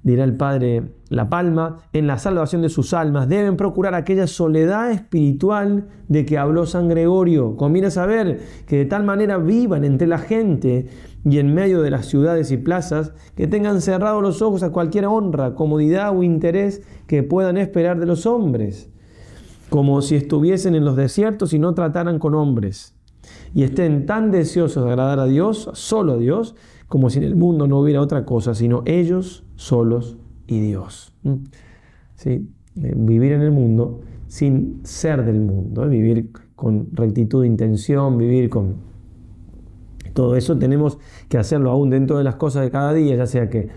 dirá el Padre La Palma, en la salvación de sus almas, deben procurar aquella soledad espiritual de que habló San Gregorio. Conviene saber que de tal manera vivan entre la gente y en medio de las ciudades y plazas, que tengan cerrados los ojos a cualquier honra, comodidad o interés que puedan esperar de los hombres, como si estuviesen en los desiertos y no trataran con hombres, y estén tan deseosos de agradar a Dios, solo a Dios, como si en el mundo no hubiera otra cosa, sino ellos solos y Dios. ¿Mm? Eh, vivir en el mundo sin ser del mundo, ¿eh? vivir con rectitud de intención, vivir con todo eso tenemos que hacerlo aún dentro de las cosas de cada día, ya sea que,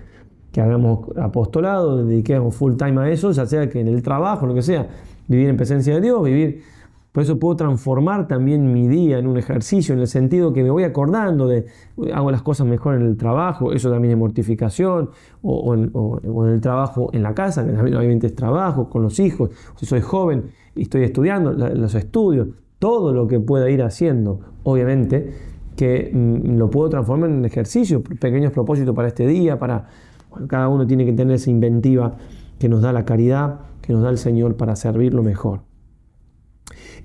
hagamos apostolado, dediquemos full time a eso, ya sea que en el trabajo, lo que sea, vivir en presencia de Dios, vivir... Por eso puedo transformar también mi día en un ejercicio, en el sentido que me voy acordando de, hago las cosas mejor en el trabajo, eso también es mortificación, o, en, el trabajo en la casa, que también obviamente es trabajo, con los hijos, si soy joven y estoy estudiando, los estudios, todo lo que pueda ir haciendo, obviamente, que mm, lo puedo transformar en ejercicio, pequeños propósitos para este día, para cada uno tiene que tener esa inventiva que nos da la caridad, que nos da el Señor para servirlo mejor.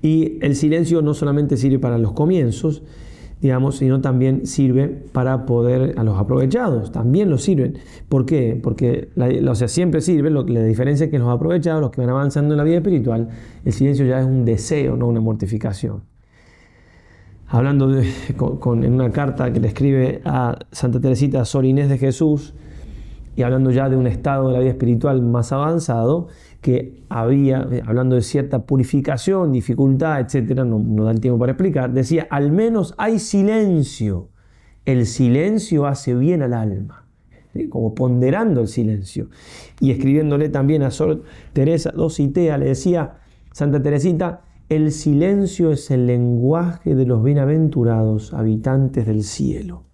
Y el silencio no solamente sirve para los comienzos, digamos, sino también sirve para poder a los aprovechados, también lo sirven. ¿Por qué? Porque, o siempre sirve, la diferencia es que los aprovechados, los que van avanzando en la vida espiritual, el silencio ya es un deseo, no una mortificación hablando con, en una carta que le escribe a Santa Teresita sorinés de Jesús, y hablando ya de un estado de la vida espiritual más avanzado, que había, hablando de cierta purificación, dificultad, etcétera, no, da el tiempo para explicar, decía, al menos hay silencio. El silencio hace bien al alma, como ponderando el silencio. Y escribiéndole también a Sor Teresa Dositea, le decía, Santa Teresita, el silencio es el lenguaje de los bienaventurados habitantes del cielo.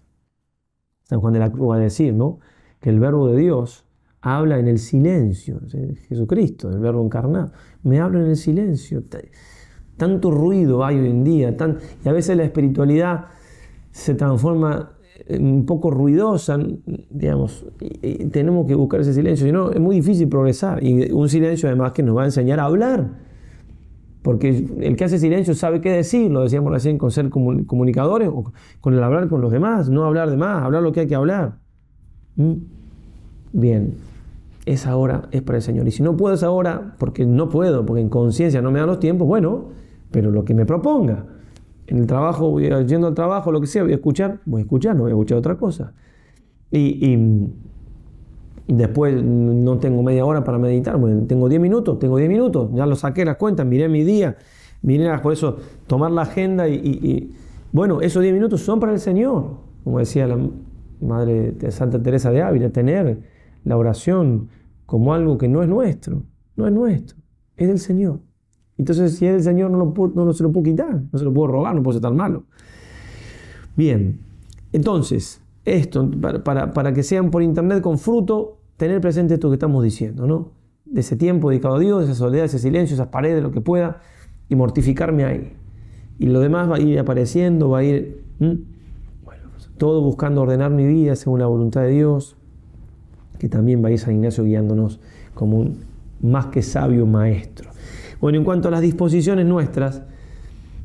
San Juan de la Cruz va a decir, ¿no? Que el verbo de Dios habla en el silencio, Jesucristo, el verbo encarnado, me habla en el silencio. Tanto ruido hay hoy en día, y a veces la espiritualidad se transforma un poco ruidosa, digamos, tenemos que buscar ese silencio, si no es muy difícil progresar, y un silencio además que nos va a enseñar a hablar porque el que hace silencio sabe qué decir, lo decíamos recién con ser comunicadores o con el hablar con los demás, no hablar de más, hablar lo que hay que hablar. ¿Mm? Bien, esa hora es para el Señor. Y si no puedo esa hora, porque no puedo, porque en conciencia no me dan los tiempos, bueno, pero lo que me proponga. En el trabajo, yendo al trabajo, lo que sea, voy a escuchar, voy a escuchar, no voy a escuchar otra cosa. y Después no tengo media hora para meditar, bueno, tengo 10 minutos, tengo 10 minutos, ya lo saqué las cuentas, miré mi día, miré las, por eso tomar la agenda y, bueno, esos 10 minutos son para el Señor, como decía la madre de Santa Teresa de Ávila, tener la oración como algo que no es nuestro, no es nuestro, es del Señor. Entonces, si es del Señor, no, lo no se lo puedo quitar, no se lo puedo robar, no puedo ser tan malo. Bien, entonces, esto, para, que sean por internet con fruto, tener presente esto que estamos diciendo, ¿no? De ese tiempo dedicado a Dios, esa soledad, ese silencio, esas paredes, lo que pueda, y mortificarme ahí. Y lo demás va a ir apareciendo, va a ir. Bueno, pues, todo buscando ordenar mi vida según la voluntad de Dios, que también va a ir San Ignacio guiándonos como un más que sabio maestro. Bueno, en cuanto a las disposiciones nuestras,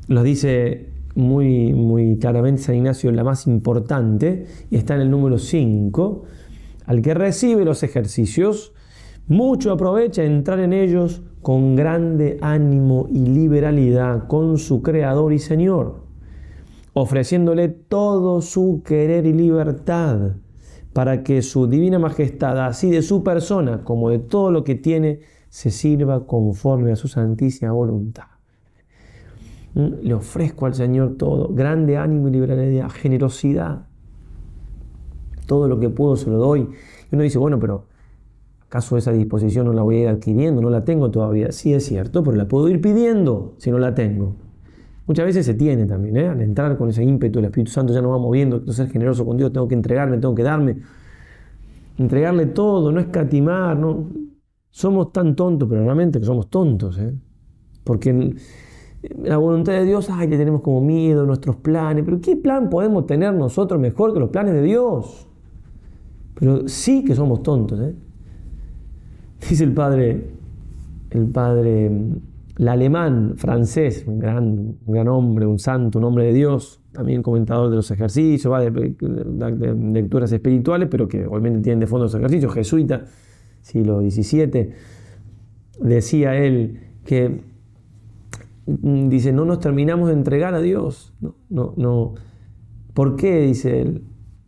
nos dice muy, muy claramente San Ignacio la más importante y está en el número 5, al que recibe los ejercicios, mucho aprovecha entrar en ellos con grande ánimo y liberalidad con su Creador y Señor, ofreciéndole todo su querer y libertad para que su divina majestad, así de su persona como de todo lo que tiene, se sirva conforme a su santísima voluntad. ¿Mm? Le ofrezco al Señor todo, grande ánimo y liberalidad, generosidad. Todo lo que puedo se lo doy. Y uno dice, bueno, pero ¿acaso esa disposición no la voy a ir adquiriendo? No la tengo todavía. Sí, es cierto, pero la puedo ir pidiendo si no la tengo. Muchas veces se tiene también, ¿eh? al entrar con ese ímpetu, el Espíritu Santo ya nos va moviendo, entonces ser generoso con Dios, tengo que entregarme, tengo que darme. Entregarle todo, no escatimar, no. Somos tan tontos, pero realmente que somos tontos, ¿eh? Porque la voluntad de Dios, ay, le tenemos como miedo, nuestros planes, pero ¿qué plan podemos tener nosotros mejor que los planes de Dios? Pero sí que somos tontos, ¿eh? Dice el padre, el padre, el alemán, francés, un gran, gran hombre, un santo, un hombre de Dios, también comentador de los ejercicios, va de, lecturas espirituales, pero que obviamente tienen de fondo los ejercicios, jesuita, siglo XVII, decía él que Mm, dice, no nos terminamos de entregar a Dios. No, no, no. ¿Por qué? Dice él.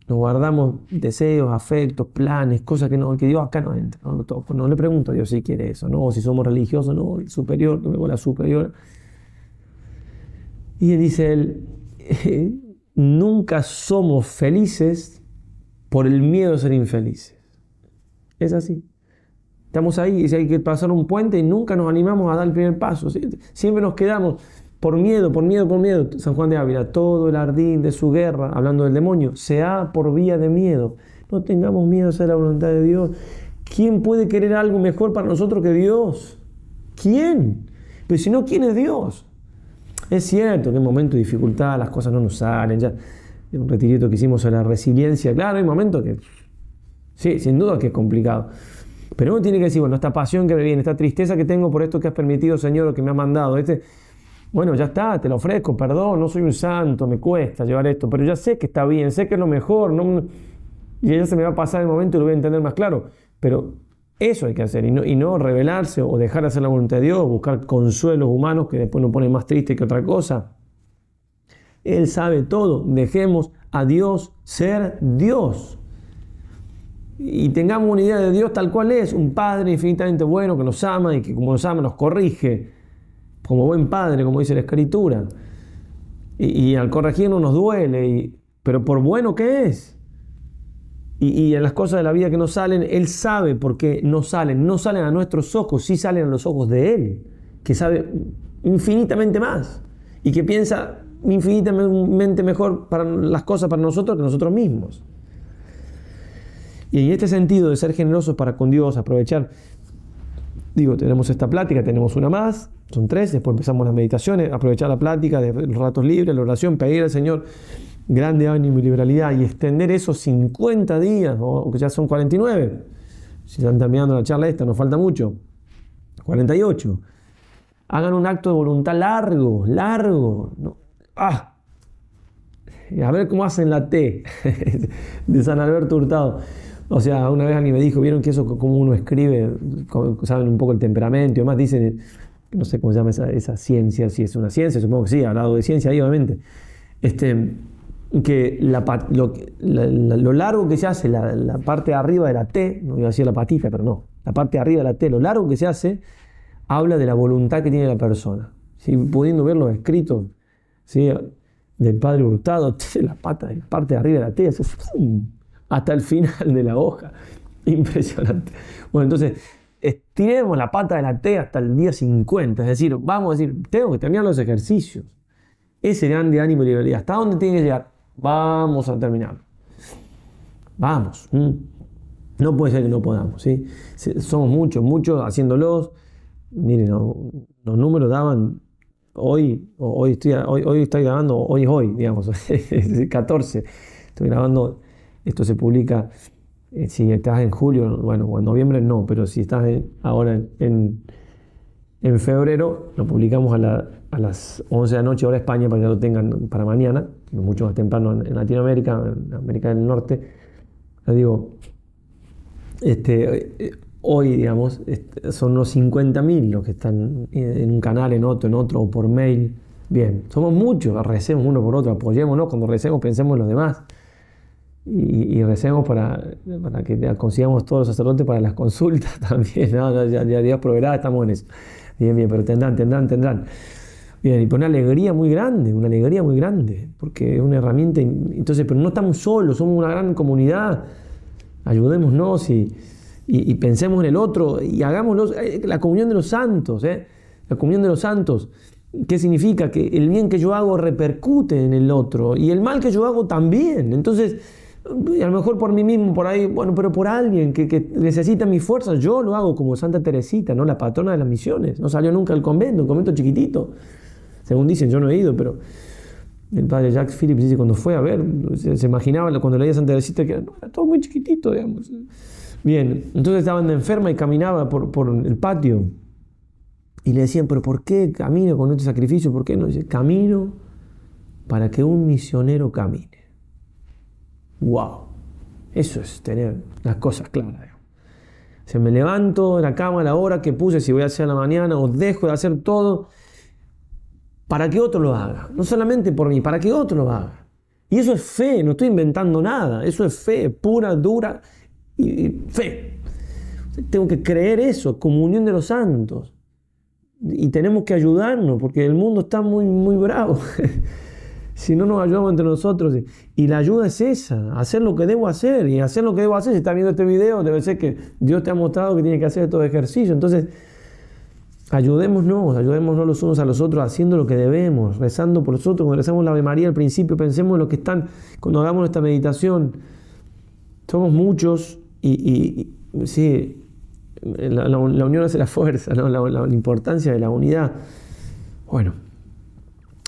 Nos guardamos deseos, afectos, planes, cosas que, no, que Dios acá no entra. No, le pregunto a Dios si quiere eso, ¿no? si somos religiosos, ¿no? El superior, que me la superior. Y dice él, nunca somos felices por el miedo de ser infelices. Es así. Estamos ahí, y hay que pasar un puente y nunca nos animamos a dar el primer paso. Siempre nos quedamos por miedo, por miedo, por miedo. San Juan de Ávila, todo el jardín de su guerra, hablando del demonio, se da por vía de miedo. No tengamos miedo a hacer la voluntad de Dios. ¿Quién puede querer algo mejor para nosotros que Dios? ¿Quién? Pero si no, ¿quién es Dios? Es cierto que en momentos de dificultad las cosas no nos salen. Ya, en un retirito que hicimos en la resiliencia, claro, hay momentos que. Sí, sin duda que es complicado. Pero uno tiene que decir, bueno, esta pasión que me viene, esta tristeza que tengo por esto que has permitido, Señor, o que me has mandado, este, bueno, ya está, te lo ofrezco, perdón, no soy un santo, me cuesta llevar esto, pero ya sé que está bien, sé que es lo mejor, no, y ya se me va a pasar el momento y lo voy a entender más claro. Pero eso hay que hacer y no, y no rebelarse o dejar hacer la voluntad de Dios, buscar consuelos humanos que después nos ponen más triste que otra cosa. Él sabe todo, dejemos a Dios ser Dios y tengamos una idea de Dios tal cual es, un Padre infinitamente bueno que nos ama y que como nos ama nos corrige, como buen Padre, como dice la Escritura. Y, al corregirnos nos duele, pero por bueno que es. Y, en las cosas de la vida que nos salen, Él sabe por qué nos salen. No salen a nuestros ojos, sí salen a los ojos de Él, que sabe infinitamente más y que piensa infinitamente mejor para las cosas para nosotros que nosotros mismos. Y en este sentido de ser generosos para con Dios, aprovechar, digo, tenemos esta plática, tenemos una más, son tres, después empezamos las meditaciones, aprovechar la plática, de los ratos libres, la oración, pedir al Señor grande ánimo y liberalidad y extender esos 50 días, o que ya son 49, si están terminando la charla esta, nos falta mucho, 48. Hagan un acto de voluntad largo, largo. ¡Ah! A ver cómo hacen la T de San Alberto Hurtado. O sea, una vez alguien me dijo, vieron que eso, como uno escribe, saben un poco el temperamento y demás, dicen, no sé cómo se llama esa, ciencia, si es una ciencia, supongo que sí, hablado de ciencia ahí, obviamente. Este, que la, lo, largo que se hace, la, parte de arriba de la T, no iba a decir la patita, pero no, la parte de arriba de la T, lo largo que se hace, habla de la voluntad que tiene la persona. Si Pudiendo ver los escritos ¿sí? del padre Hurtado, la, pata, la parte de arriba de la T, hace hasta el final de la hoja. Impresionante. Bueno, entonces, estiremos la pata de la T hasta el día 50. Es decir, vamos a decir, tengo que terminar los ejercicios. Ese grande ánimo y liberalidad. ¿Hasta dónde tiene que llegar? Vamos a terminar. Vamos. Mm. No puede ser que no podamos. ¿sí? Somos muchos, muchos haciéndolos. Miren, los números daban hoy, hoy estoy, hoy, hoy estoy grabando, hoy es hoy, digamos, 14. Estoy grabando esto se publica, eh, si estás en julio, bueno, o en noviembre no, pero si estás ahora en, en, febrero, lo publicamos a, las 11 de la noche, hora España, para que lo tengan para mañana, mucho más temprano en, Latinoamérica, en América del Norte. digo, este, eh, hoy, digamos, son unos 50.000 los que están en un canal, en otro, en otro, o por mail. Bien, somos muchos, recemos uno por otro, apoyémonos, cuando recemos pensemos en los demás y, recemos para, para, que consigamos todos los sacerdotes para las consultas también. Ya, Dios proveerá, estamos en eso. Bien, bien, pero tendrán, tendrán, tendrán. Bien, y por una alegría muy grande, una alegría muy grande, porque es una herramienta. Entonces, pero no estamos solos, somos una gran comunidad. Ayudémonos y, pensemos en el otro y hagamos eh, la comunión de los santos, ¿eh? la comunión de los santos. ¿Qué significa? Que el bien que yo hago repercute en el otro y el mal que yo hago también. Entonces, y a lo mejor por mí mismo, por ahí, bueno, pero por alguien que, necesita mi fuerzas, yo lo hago como Santa Teresita, ¿no? La patrona de las misiones. No salió nunca al convento, un convento chiquitito. Según dicen, yo no he ido, pero el padre Jacques Phillips dice cuando fue a ver, se, imaginaba cuando leía Santa Teresita que era, todo muy chiquitito, digamos. Bien, entonces estaba enferma y caminaba por, por el patio. Y le decían, pero ¿por qué camino con este sacrificio? ¿Por qué no? Dice, camino para que un misionero camine wow. Eso es tener las cosas claras. O sea, me levanto de la cama a la hora que puse, si voy a hacer la mañana, o dejo de hacer todo para que otro lo haga. No solamente por mí, para que otro lo haga. Y eso es fe, no estoy inventando nada. Eso es fe pura, dura y, fe. tengo que creer eso, comunión de los santos. Y tenemos que ayudarnos porque el mundo está muy, muy bravo. si no nos ayudamos entre nosotros. Y la ayuda es esa, hacer lo que debo hacer. Y hacer lo que debo hacer, si estás viendo este video, debe ser que Dios te ha mostrado que tienes que hacer estos ejercicios. Entonces, ayudémonos, ayudémonos los unos a los otros haciendo lo que debemos, rezando por nosotros. Cuando rezamos la Ave María al principio, pensemos en los que están, cuando hagamos nuestra meditación. Somos muchos y, sí, la, unión hace la fuerza, la, la importancia de la unidad. Bueno,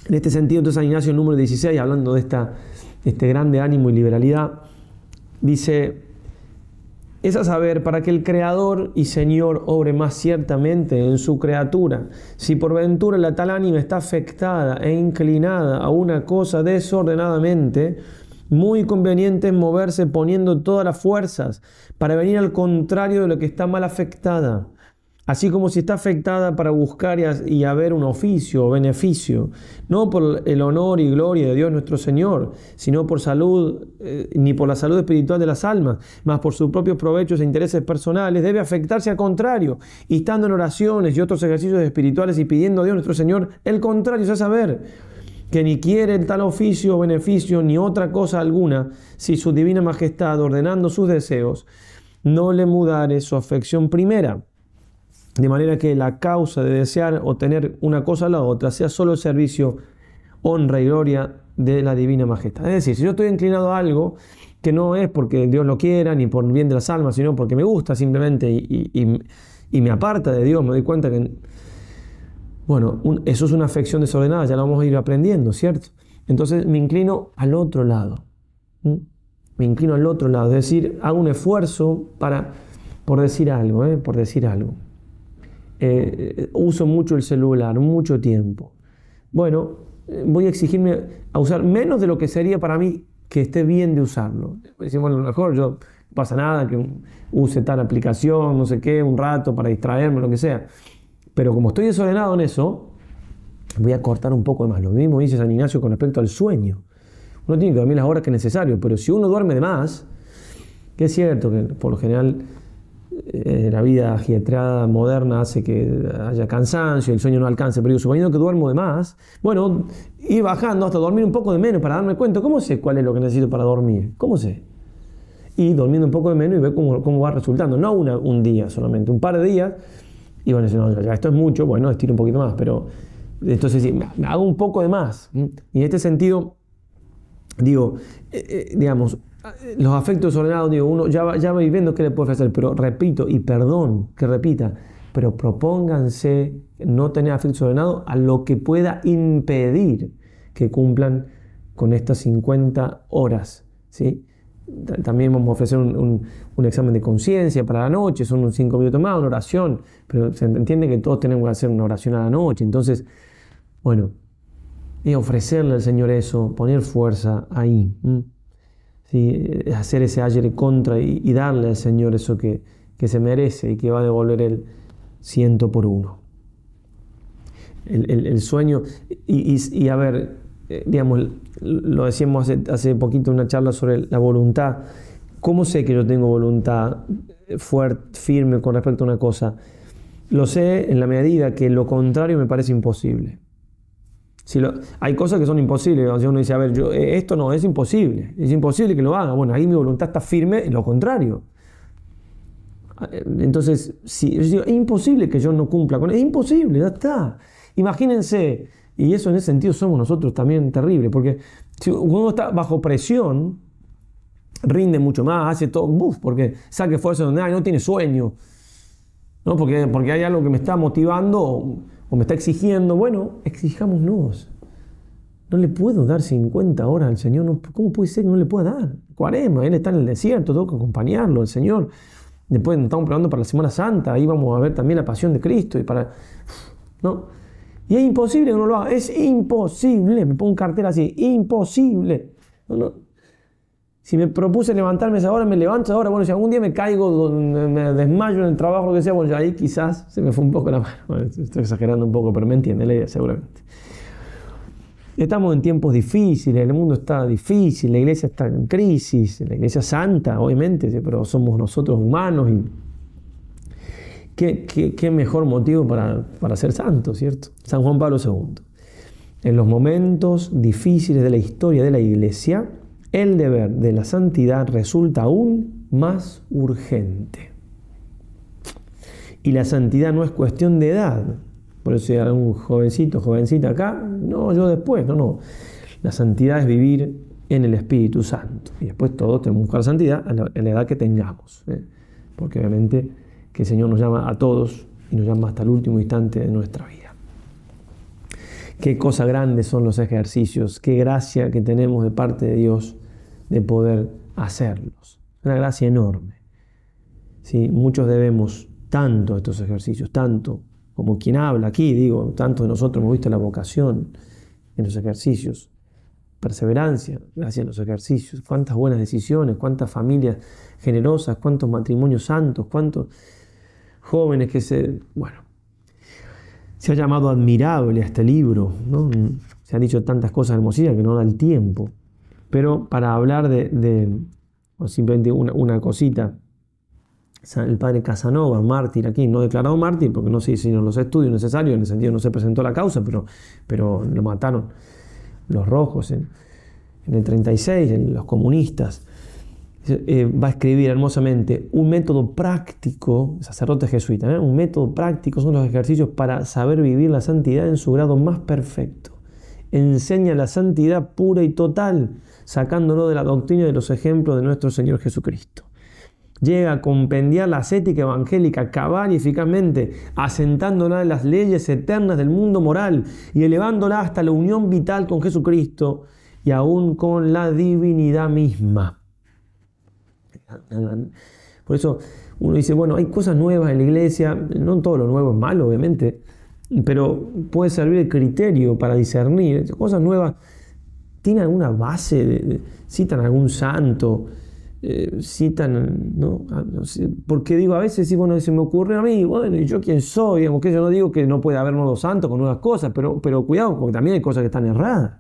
en este sentido, entonces San Ignacio número 16, hablando de esta, este grande ánimo y liberalidad, dice, es a saber, para que el Creador y Señor obre más ciertamente en su criatura, si por ventura la tal ánima está afectada e inclinada a una cosa desordenadamente, muy conveniente es moverse poniendo todas las fuerzas para venir al contrario de lo que está mal afectada así como si está afectada para buscar y, haber un oficio o beneficio, no por el honor y gloria de Dios nuestro Señor, sino por salud, eh, ni por la salud espiritual de las almas, más por sus propios provechos e intereses personales, debe afectarse al contrario, y estando en oraciones y otros ejercicios espirituales y pidiendo a Dios nuestro Señor el contrario, sea saber que ni quiere el tal oficio o beneficio ni otra cosa alguna, si su divina majestad, ordenando sus deseos, no le mudare su afección primera de manera que la causa de desear o tener una cosa a la otra sea solo el servicio, honra y gloria de la divina majestad. Es decir, si yo estoy inclinado a algo que no es porque Dios lo quiera ni por bien de las almas, sino porque me gusta simplemente y, me aparta de Dios, me doy cuenta que, bueno, eso es una afección desordenada, ya lo vamos a ir aprendiendo, ¿cierto? Entonces me inclino al otro lado. Me inclino al otro lado, es decir, hago un esfuerzo para, por decir algo, ¿eh? por decir algo. Eh, uso mucho el celular, mucho tiempo. Bueno, eh, voy a exigirme a usar menos de lo que sería para mí que esté bien de usarlo. Decimos, a lo mejor yo pasa nada que use tal aplicación, no sé qué, un rato para distraerme, lo que sea. Pero como estoy desordenado en eso, voy a cortar un poco más. Lo mismo dice San Ignacio con respecto al sueño. Uno tiene que dormir las horas que es necesario, pero si uno duerme de más, que es cierto que por lo general eh, la vida agitada moderna hace que haya cansancio, el sueño no alcance, pero yo suponiendo que duermo de más, bueno, ir bajando hasta dormir un poco de menos para darme cuenta, ¿cómo sé cuál es lo que necesito para dormir? ¿Cómo sé? Y durmiendo un poco de menos y ver cómo, cómo va resultando, no un día solamente, un par de días, y bueno, esto es mucho, bueno, estiro un poquito más, pero entonces hago un poco de más. Y en este sentido, digo, eh, eh, digamos, los afectos ordenados, digo, uno ya va, ya qué le puede hacer pero repito, y perdón que repita, pero propónganse no tener afectos ordenados a lo que pueda impedir que cumplan con estas 50 horas, ¿sí? También vamos a ofrecer un, examen de conciencia para la noche, son unos 5 minutos más, una oración, pero se entiende que todos tenemos que hacer una oración a la noche, entonces, bueno, y ofrecerle al Señor eso, poner fuerza ahí y hacer ese ayer contra y, darle al Señor eso que, se merece y que va a devolver el ciento por uno. El, sueño, y, a ver, eh, digamos, lo decíamos hace, hace poquito en una charla sobre la voluntad. ¿Cómo sé que yo tengo voluntad eh, fuerte, firme con respecto a una cosa? Lo sé en la medida que lo contrario me parece imposible hay cosas que son imposibles. si uno dice, a ver, yo, eh, esto no, es imposible. Es imposible que lo haga. Bueno, ahí mi voluntad está firme, lo contrario. Ah, eh, entonces, si, es imposible que yo no cumpla con Es imposible, ya está. Imagínense, y eso en ese sentido somos nosotros también terribles, porque si uno está bajo presión, rinde mucho más, hace todo, porque saque fuerza donde hay, no tiene sueño, ¿no? Porque, porque hay algo que me está motivando o me está exigiendo, bueno, exijámonos. No le puedo dar 50 horas al Señor. ¿Cómo puede ser que no le pueda dar? Cuarema, Él está en el desierto, tengo que acompañarlo, el Señor. Después estamos preparando para la Semana Santa, ahí vamos a ver también la pasión de Cristo y para... No. Y es imposible que no lo haga, es imposible, me pongo un cartel así, imposible. No, no, si me propuse levantarme esa hora, me levanto ahora. Bueno, si algún día me caigo, me desmayo en el trabajo, lo que sea, bueno, ahí quizás se me fue un poco la mano. estoy exagerando un poco, pero me entiende la idea, seguramente. Estamos en tiempos difíciles, el mundo está difícil, la iglesia está en crisis, la iglesia santa, obviamente, pero somos nosotros humanos y qué, mejor motivo para, para ser santo, ¿cierto? San Juan Pablo II. En los momentos difíciles de la historia de la iglesia, el deber de la santidad resulta aún más urgente. Y la santidad no es cuestión de edad. Por eso hay algún jovencito, jovencita acá, no, yo después, no, no. La santidad es vivir en el Espíritu Santo. Y después todos tenemos que buscar santidad en la, edad que tengamos. ¿eh? Porque obviamente que el Señor nos llama a todos y nos llama hasta el último instante de nuestra vida. Qué cosa grande son los ejercicios, qué gracia que tenemos de parte de Dios de poder hacerlos. Una gracia enorme. ¿Sí? Muchos debemos tanto a estos ejercicios, tanto como quien habla aquí, digo, tanto de nosotros hemos visto la vocación en los ejercicios, perseverancia gracias a los ejercicios, cuántas buenas decisiones, cuántas familias generosas, cuántos matrimonios santos, cuántos jóvenes que se... Bueno, se ha llamado admirable a este libro, ¿no? se han dicho tantas cosas hermosas que no da el tiempo. Pero para hablar de, simplemente una, cosita, el padre Casanova, mártir aquí, no declarado mártir porque no se hicieron los estudios necesarios, en el sentido no se presentó la causa, pero, lo mataron los rojos en, el 36, en los comunistas. Eh, va a escribir hermosamente un método práctico, sacerdote jesuita, ¿eh? un método práctico son los ejercicios para saber vivir la santidad en su grado más perfecto. Enseña la santidad pura y total sacándolo de la doctrina y de los ejemplos de nuestro Señor Jesucristo. Llega a compendiar la ética evangélica cabal y eficazmente, asentándola en las leyes eternas del mundo moral y elevándola hasta la unión vital con Jesucristo y aún con la divinidad misma. Por eso uno dice, bueno, hay cosas nuevas en la iglesia, no todo lo nuevo es malo, obviamente, pero puede servir el criterio para discernir. Cosas nuevas ¿Tiene alguna base? De, ¿Citan algún santo? Eh, citan, ¿no? Ah, porque digo, a veces sí, bueno, se me ocurre a mí, bueno, ¿y yo quién soy? yo no digo que no puede haber nuevos santos con nuevas cosas, pero, pero cuidado, porque también hay cosas que están erradas.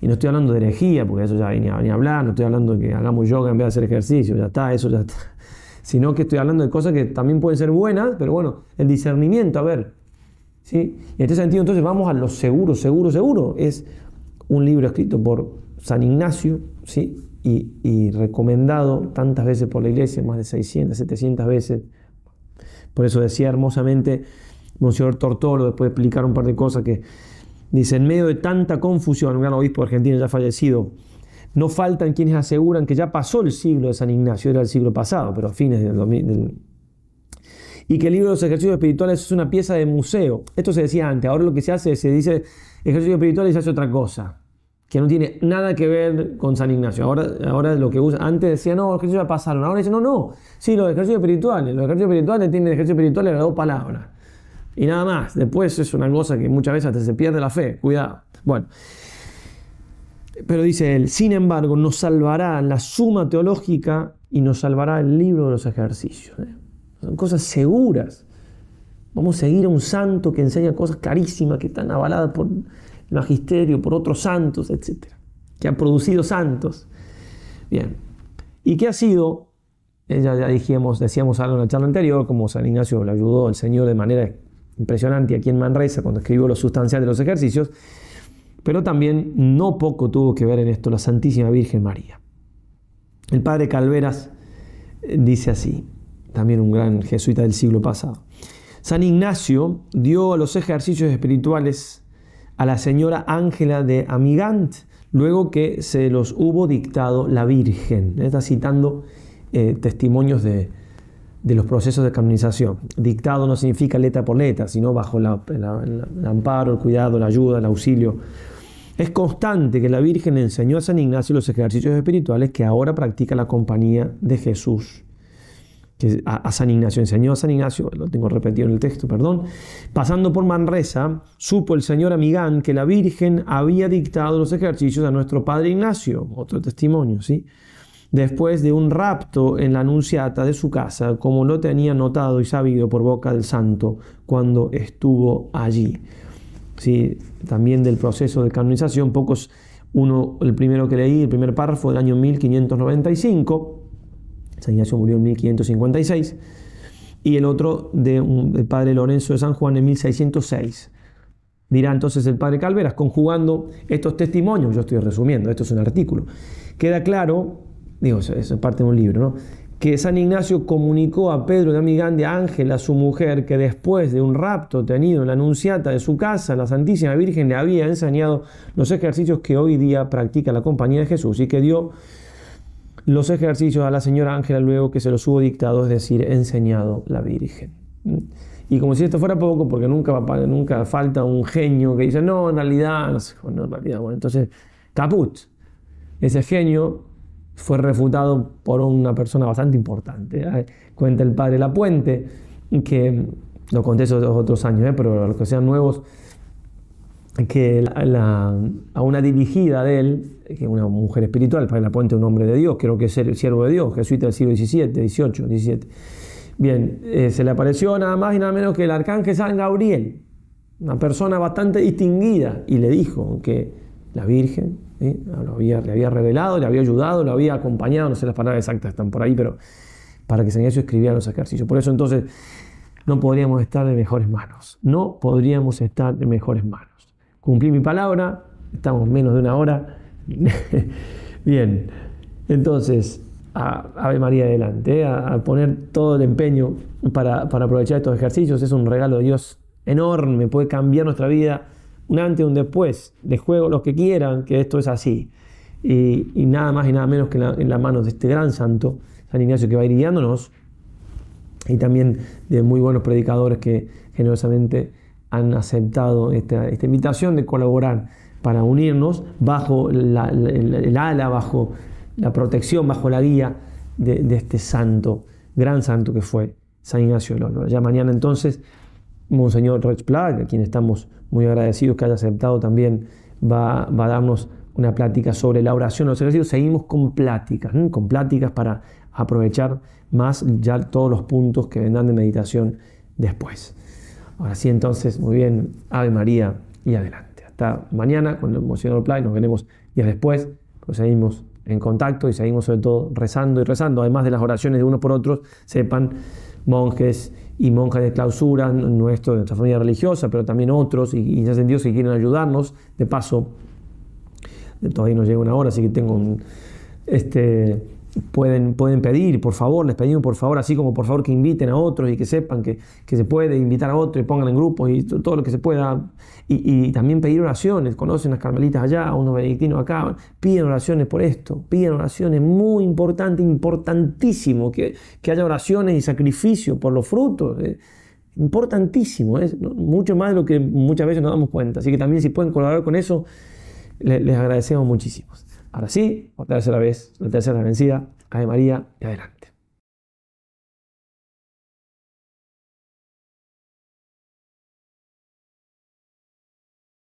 Y no estoy hablando de herejía, porque eso ya venía, a hablar, no estoy hablando de que hagamos yoga en vez de hacer ejercicio, ya está, eso ya está. Sino que estoy hablando de cosas que también pueden ser buenas, pero bueno, el discernimiento, a ver. ¿sí? Y en este sentido, entonces vamos a lo seguro, seguro, seguro. Es un libro escrito por San Ignacio, ¿sí? Y, recomendado tantas veces por la iglesia, más de 600, 700 veces. Por eso decía hermosamente Monseñor Tortolo, después de explicar un par de cosas, que dice, en medio de tanta confusión, un gran obispo argentino ya fallecido, no faltan quienes aseguran que ya pasó el siglo de San Ignacio, era el siglo pasado, pero a fines del 2000, y que el libro de los ejercicios espirituales es una pieza de museo. Esto se decía antes, ahora lo que se hace es, se dice ejercicios espirituales y se hace otra cosa que no tiene nada que ver con San Ignacio. Ahora, ahora lo que usa, antes decía, no, los ejercicios ya pasaron. Ahora dice, no, no, sí, los ejercicios espirituales. Los ejercicios espirituales tienen el ejercicio espiritual las dos palabras. Y nada más. Después es una cosa que muchas veces se pierde la fe. Cuidado. Bueno. Pero dice él, sin embargo, nos salvará la suma teológica y nos salvará el libro de los ejercicios. ¿eh? Son cosas seguras. Vamos a seguir a un santo que enseña cosas clarísimas, que están avaladas por magisterio, por otros santos, etc. Que han producido santos. Bien. ¿Y qué ha sido? Eh, ya, dijimos, decíamos algo en la charla anterior, como San Ignacio le ayudó el Señor de manera impresionante aquí en Manresa cuando escribió los sustanciales de los ejercicios, pero también no poco tuvo que ver en esto la Santísima Virgen María. El padre Calveras eh, dice así, también un gran jesuita del siglo pasado. San Ignacio dio a los ejercicios espirituales a la señora Ángela de Amigant, luego que se los hubo dictado la Virgen. Está citando eh, testimonios de, los procesos de canonización. Dictado no significa letra por letra, sino bajo el amparo, el cuidado, la ayuda, el auxilio. Es constante que la Virgen enseñó a San Ignacio los ejercicios espirituales que ahora practica la compañía de Jesús a, San Ignacio, enseñó a San Ignacio, lo tengo repetido en el texto, perdón, pasando por Manresa, supo el señor Amigán que la Virgen había dictado los ejercicios a nuestro padre Ignacio, otro testimonio, ¿sí? Después de un rapto en la anunciata de su casa, como lo tenía notado y sabido por boca del santo cuando estuvo allí. ¿Sí? También del proceso de canonización, pocos, uno, el primero que leí, el primer párrafo del año 1595, San Ignacio murió en 1556, y el otro del de padre Lorenzo de San Juan en 1606. Dirá entonces el padre Calveras, conjugando estos testimonios, yo estoy resumiendo, esto es un artículo, queda claro, digo, es parte de un libro, ¿no? que San Ignacio comunicó a Pedro de Amigande, a su mujer, que después de un rapto tenido en la Anunciata de su casa, la Santísima Virgen le había enseñado los ejercicios que hoy día practica la Compañía de Jesús y que dio los ejercicios a la señora Ángela luego que se los hubo dictado, es decir, enseñado la Virgen. Y como si esto fuera poco, porque nunca, nunca falta un genio que dice, no, en realidad, no entonces, caput. Ese genio fue refutado por una persona bastante importante. ¿eh? Cuenta el padre La Puente, que lo conté esos otros años, ¿eh? pero los que sean nuevos, que a una dirigida de él, que una mujer espiritual, para que la puente un hombre de Dios, creo que es el siervo de Dios, jesuita del siglo XVII, XVIII, XVII. Bien, eh, se le apareció nada más y nada menos que el arcángel San Gabriel, una persona bastante distinguida, y le dijo que la Virgen le había revelado, le había ayudado, le había acompañado, no sé las palabras exactas están por ahí, pero para que San Ignacio escribiera los ejercicios. Por eso entonces no podríamos estar de mejores manos, no podríamos estar de mejores manos cumplí mi palabra, estamos menos de una hora. Bien, entonces, Ave María adelante, ¿eh? a, poner todo el empeño para, aprovechar estos ejercicios. Es un regalo de Dios enorme, puede cambiar nuestra vida un antes y un después. Les juego los que quieran que esto es así. Y, nada más y nada menos que en las manos de este gran santo, San Ignacio, que va a ir guiándonos, y también de muy buenos predicadores que generosamente han aceptado esta, invitación de colaborar para unirnos bajo el, ala, bajo la protección, bajo la guía de, este santo, gran santo que fue San Ignacio de Loyola. Ya mañana entonces, Monseñor rich Plag, a quien estamos muy agradecidos que haya aceptado también, va, a darnos una plática sobre la oración. Los ejercicios seguimos con pláticas, con pláticas para aprovechar más ya todos los puntos que vendrán de meditación después. Ahora sí, entonces, muy bien, Ave María y adelante. Hasta mañana con el Monseñor Play, nos veremos días después, pues seguimos en contacto y seguimos sobre todo rezando y rezando, además de las oraciones de unos por otros, sepan monjes y monjas de clausura, nuestro, nuestra familia religiosa, pero también otros, y, y en ese si quieren ayudarnos, de paso, todavía nos llega una hora, así que tengo un, este, pueden, pueden pedir, por favor, les pedimos por favor, así como por favor que inviten a otros y que sepan que, que se puede invitar a otros y pongan en grupos y todo lo que se pueda. Y, también pedir oraciones, conocen las carmelitas allá, unos benedictinos acá, piden oraciones por esto, piden oraciones, muy importante, importantísimo que, que haya oraciones y sacrificio por los frutos. ¿eh? importantísimo, es ¿eh? mucho más de lo que muchas veces nos damos cuenta. Así que también si pueden colaborar con eso, les agradecemos muchísimo. Ahora sí, por tercera vez, la tercera vencida, cae María y adelante.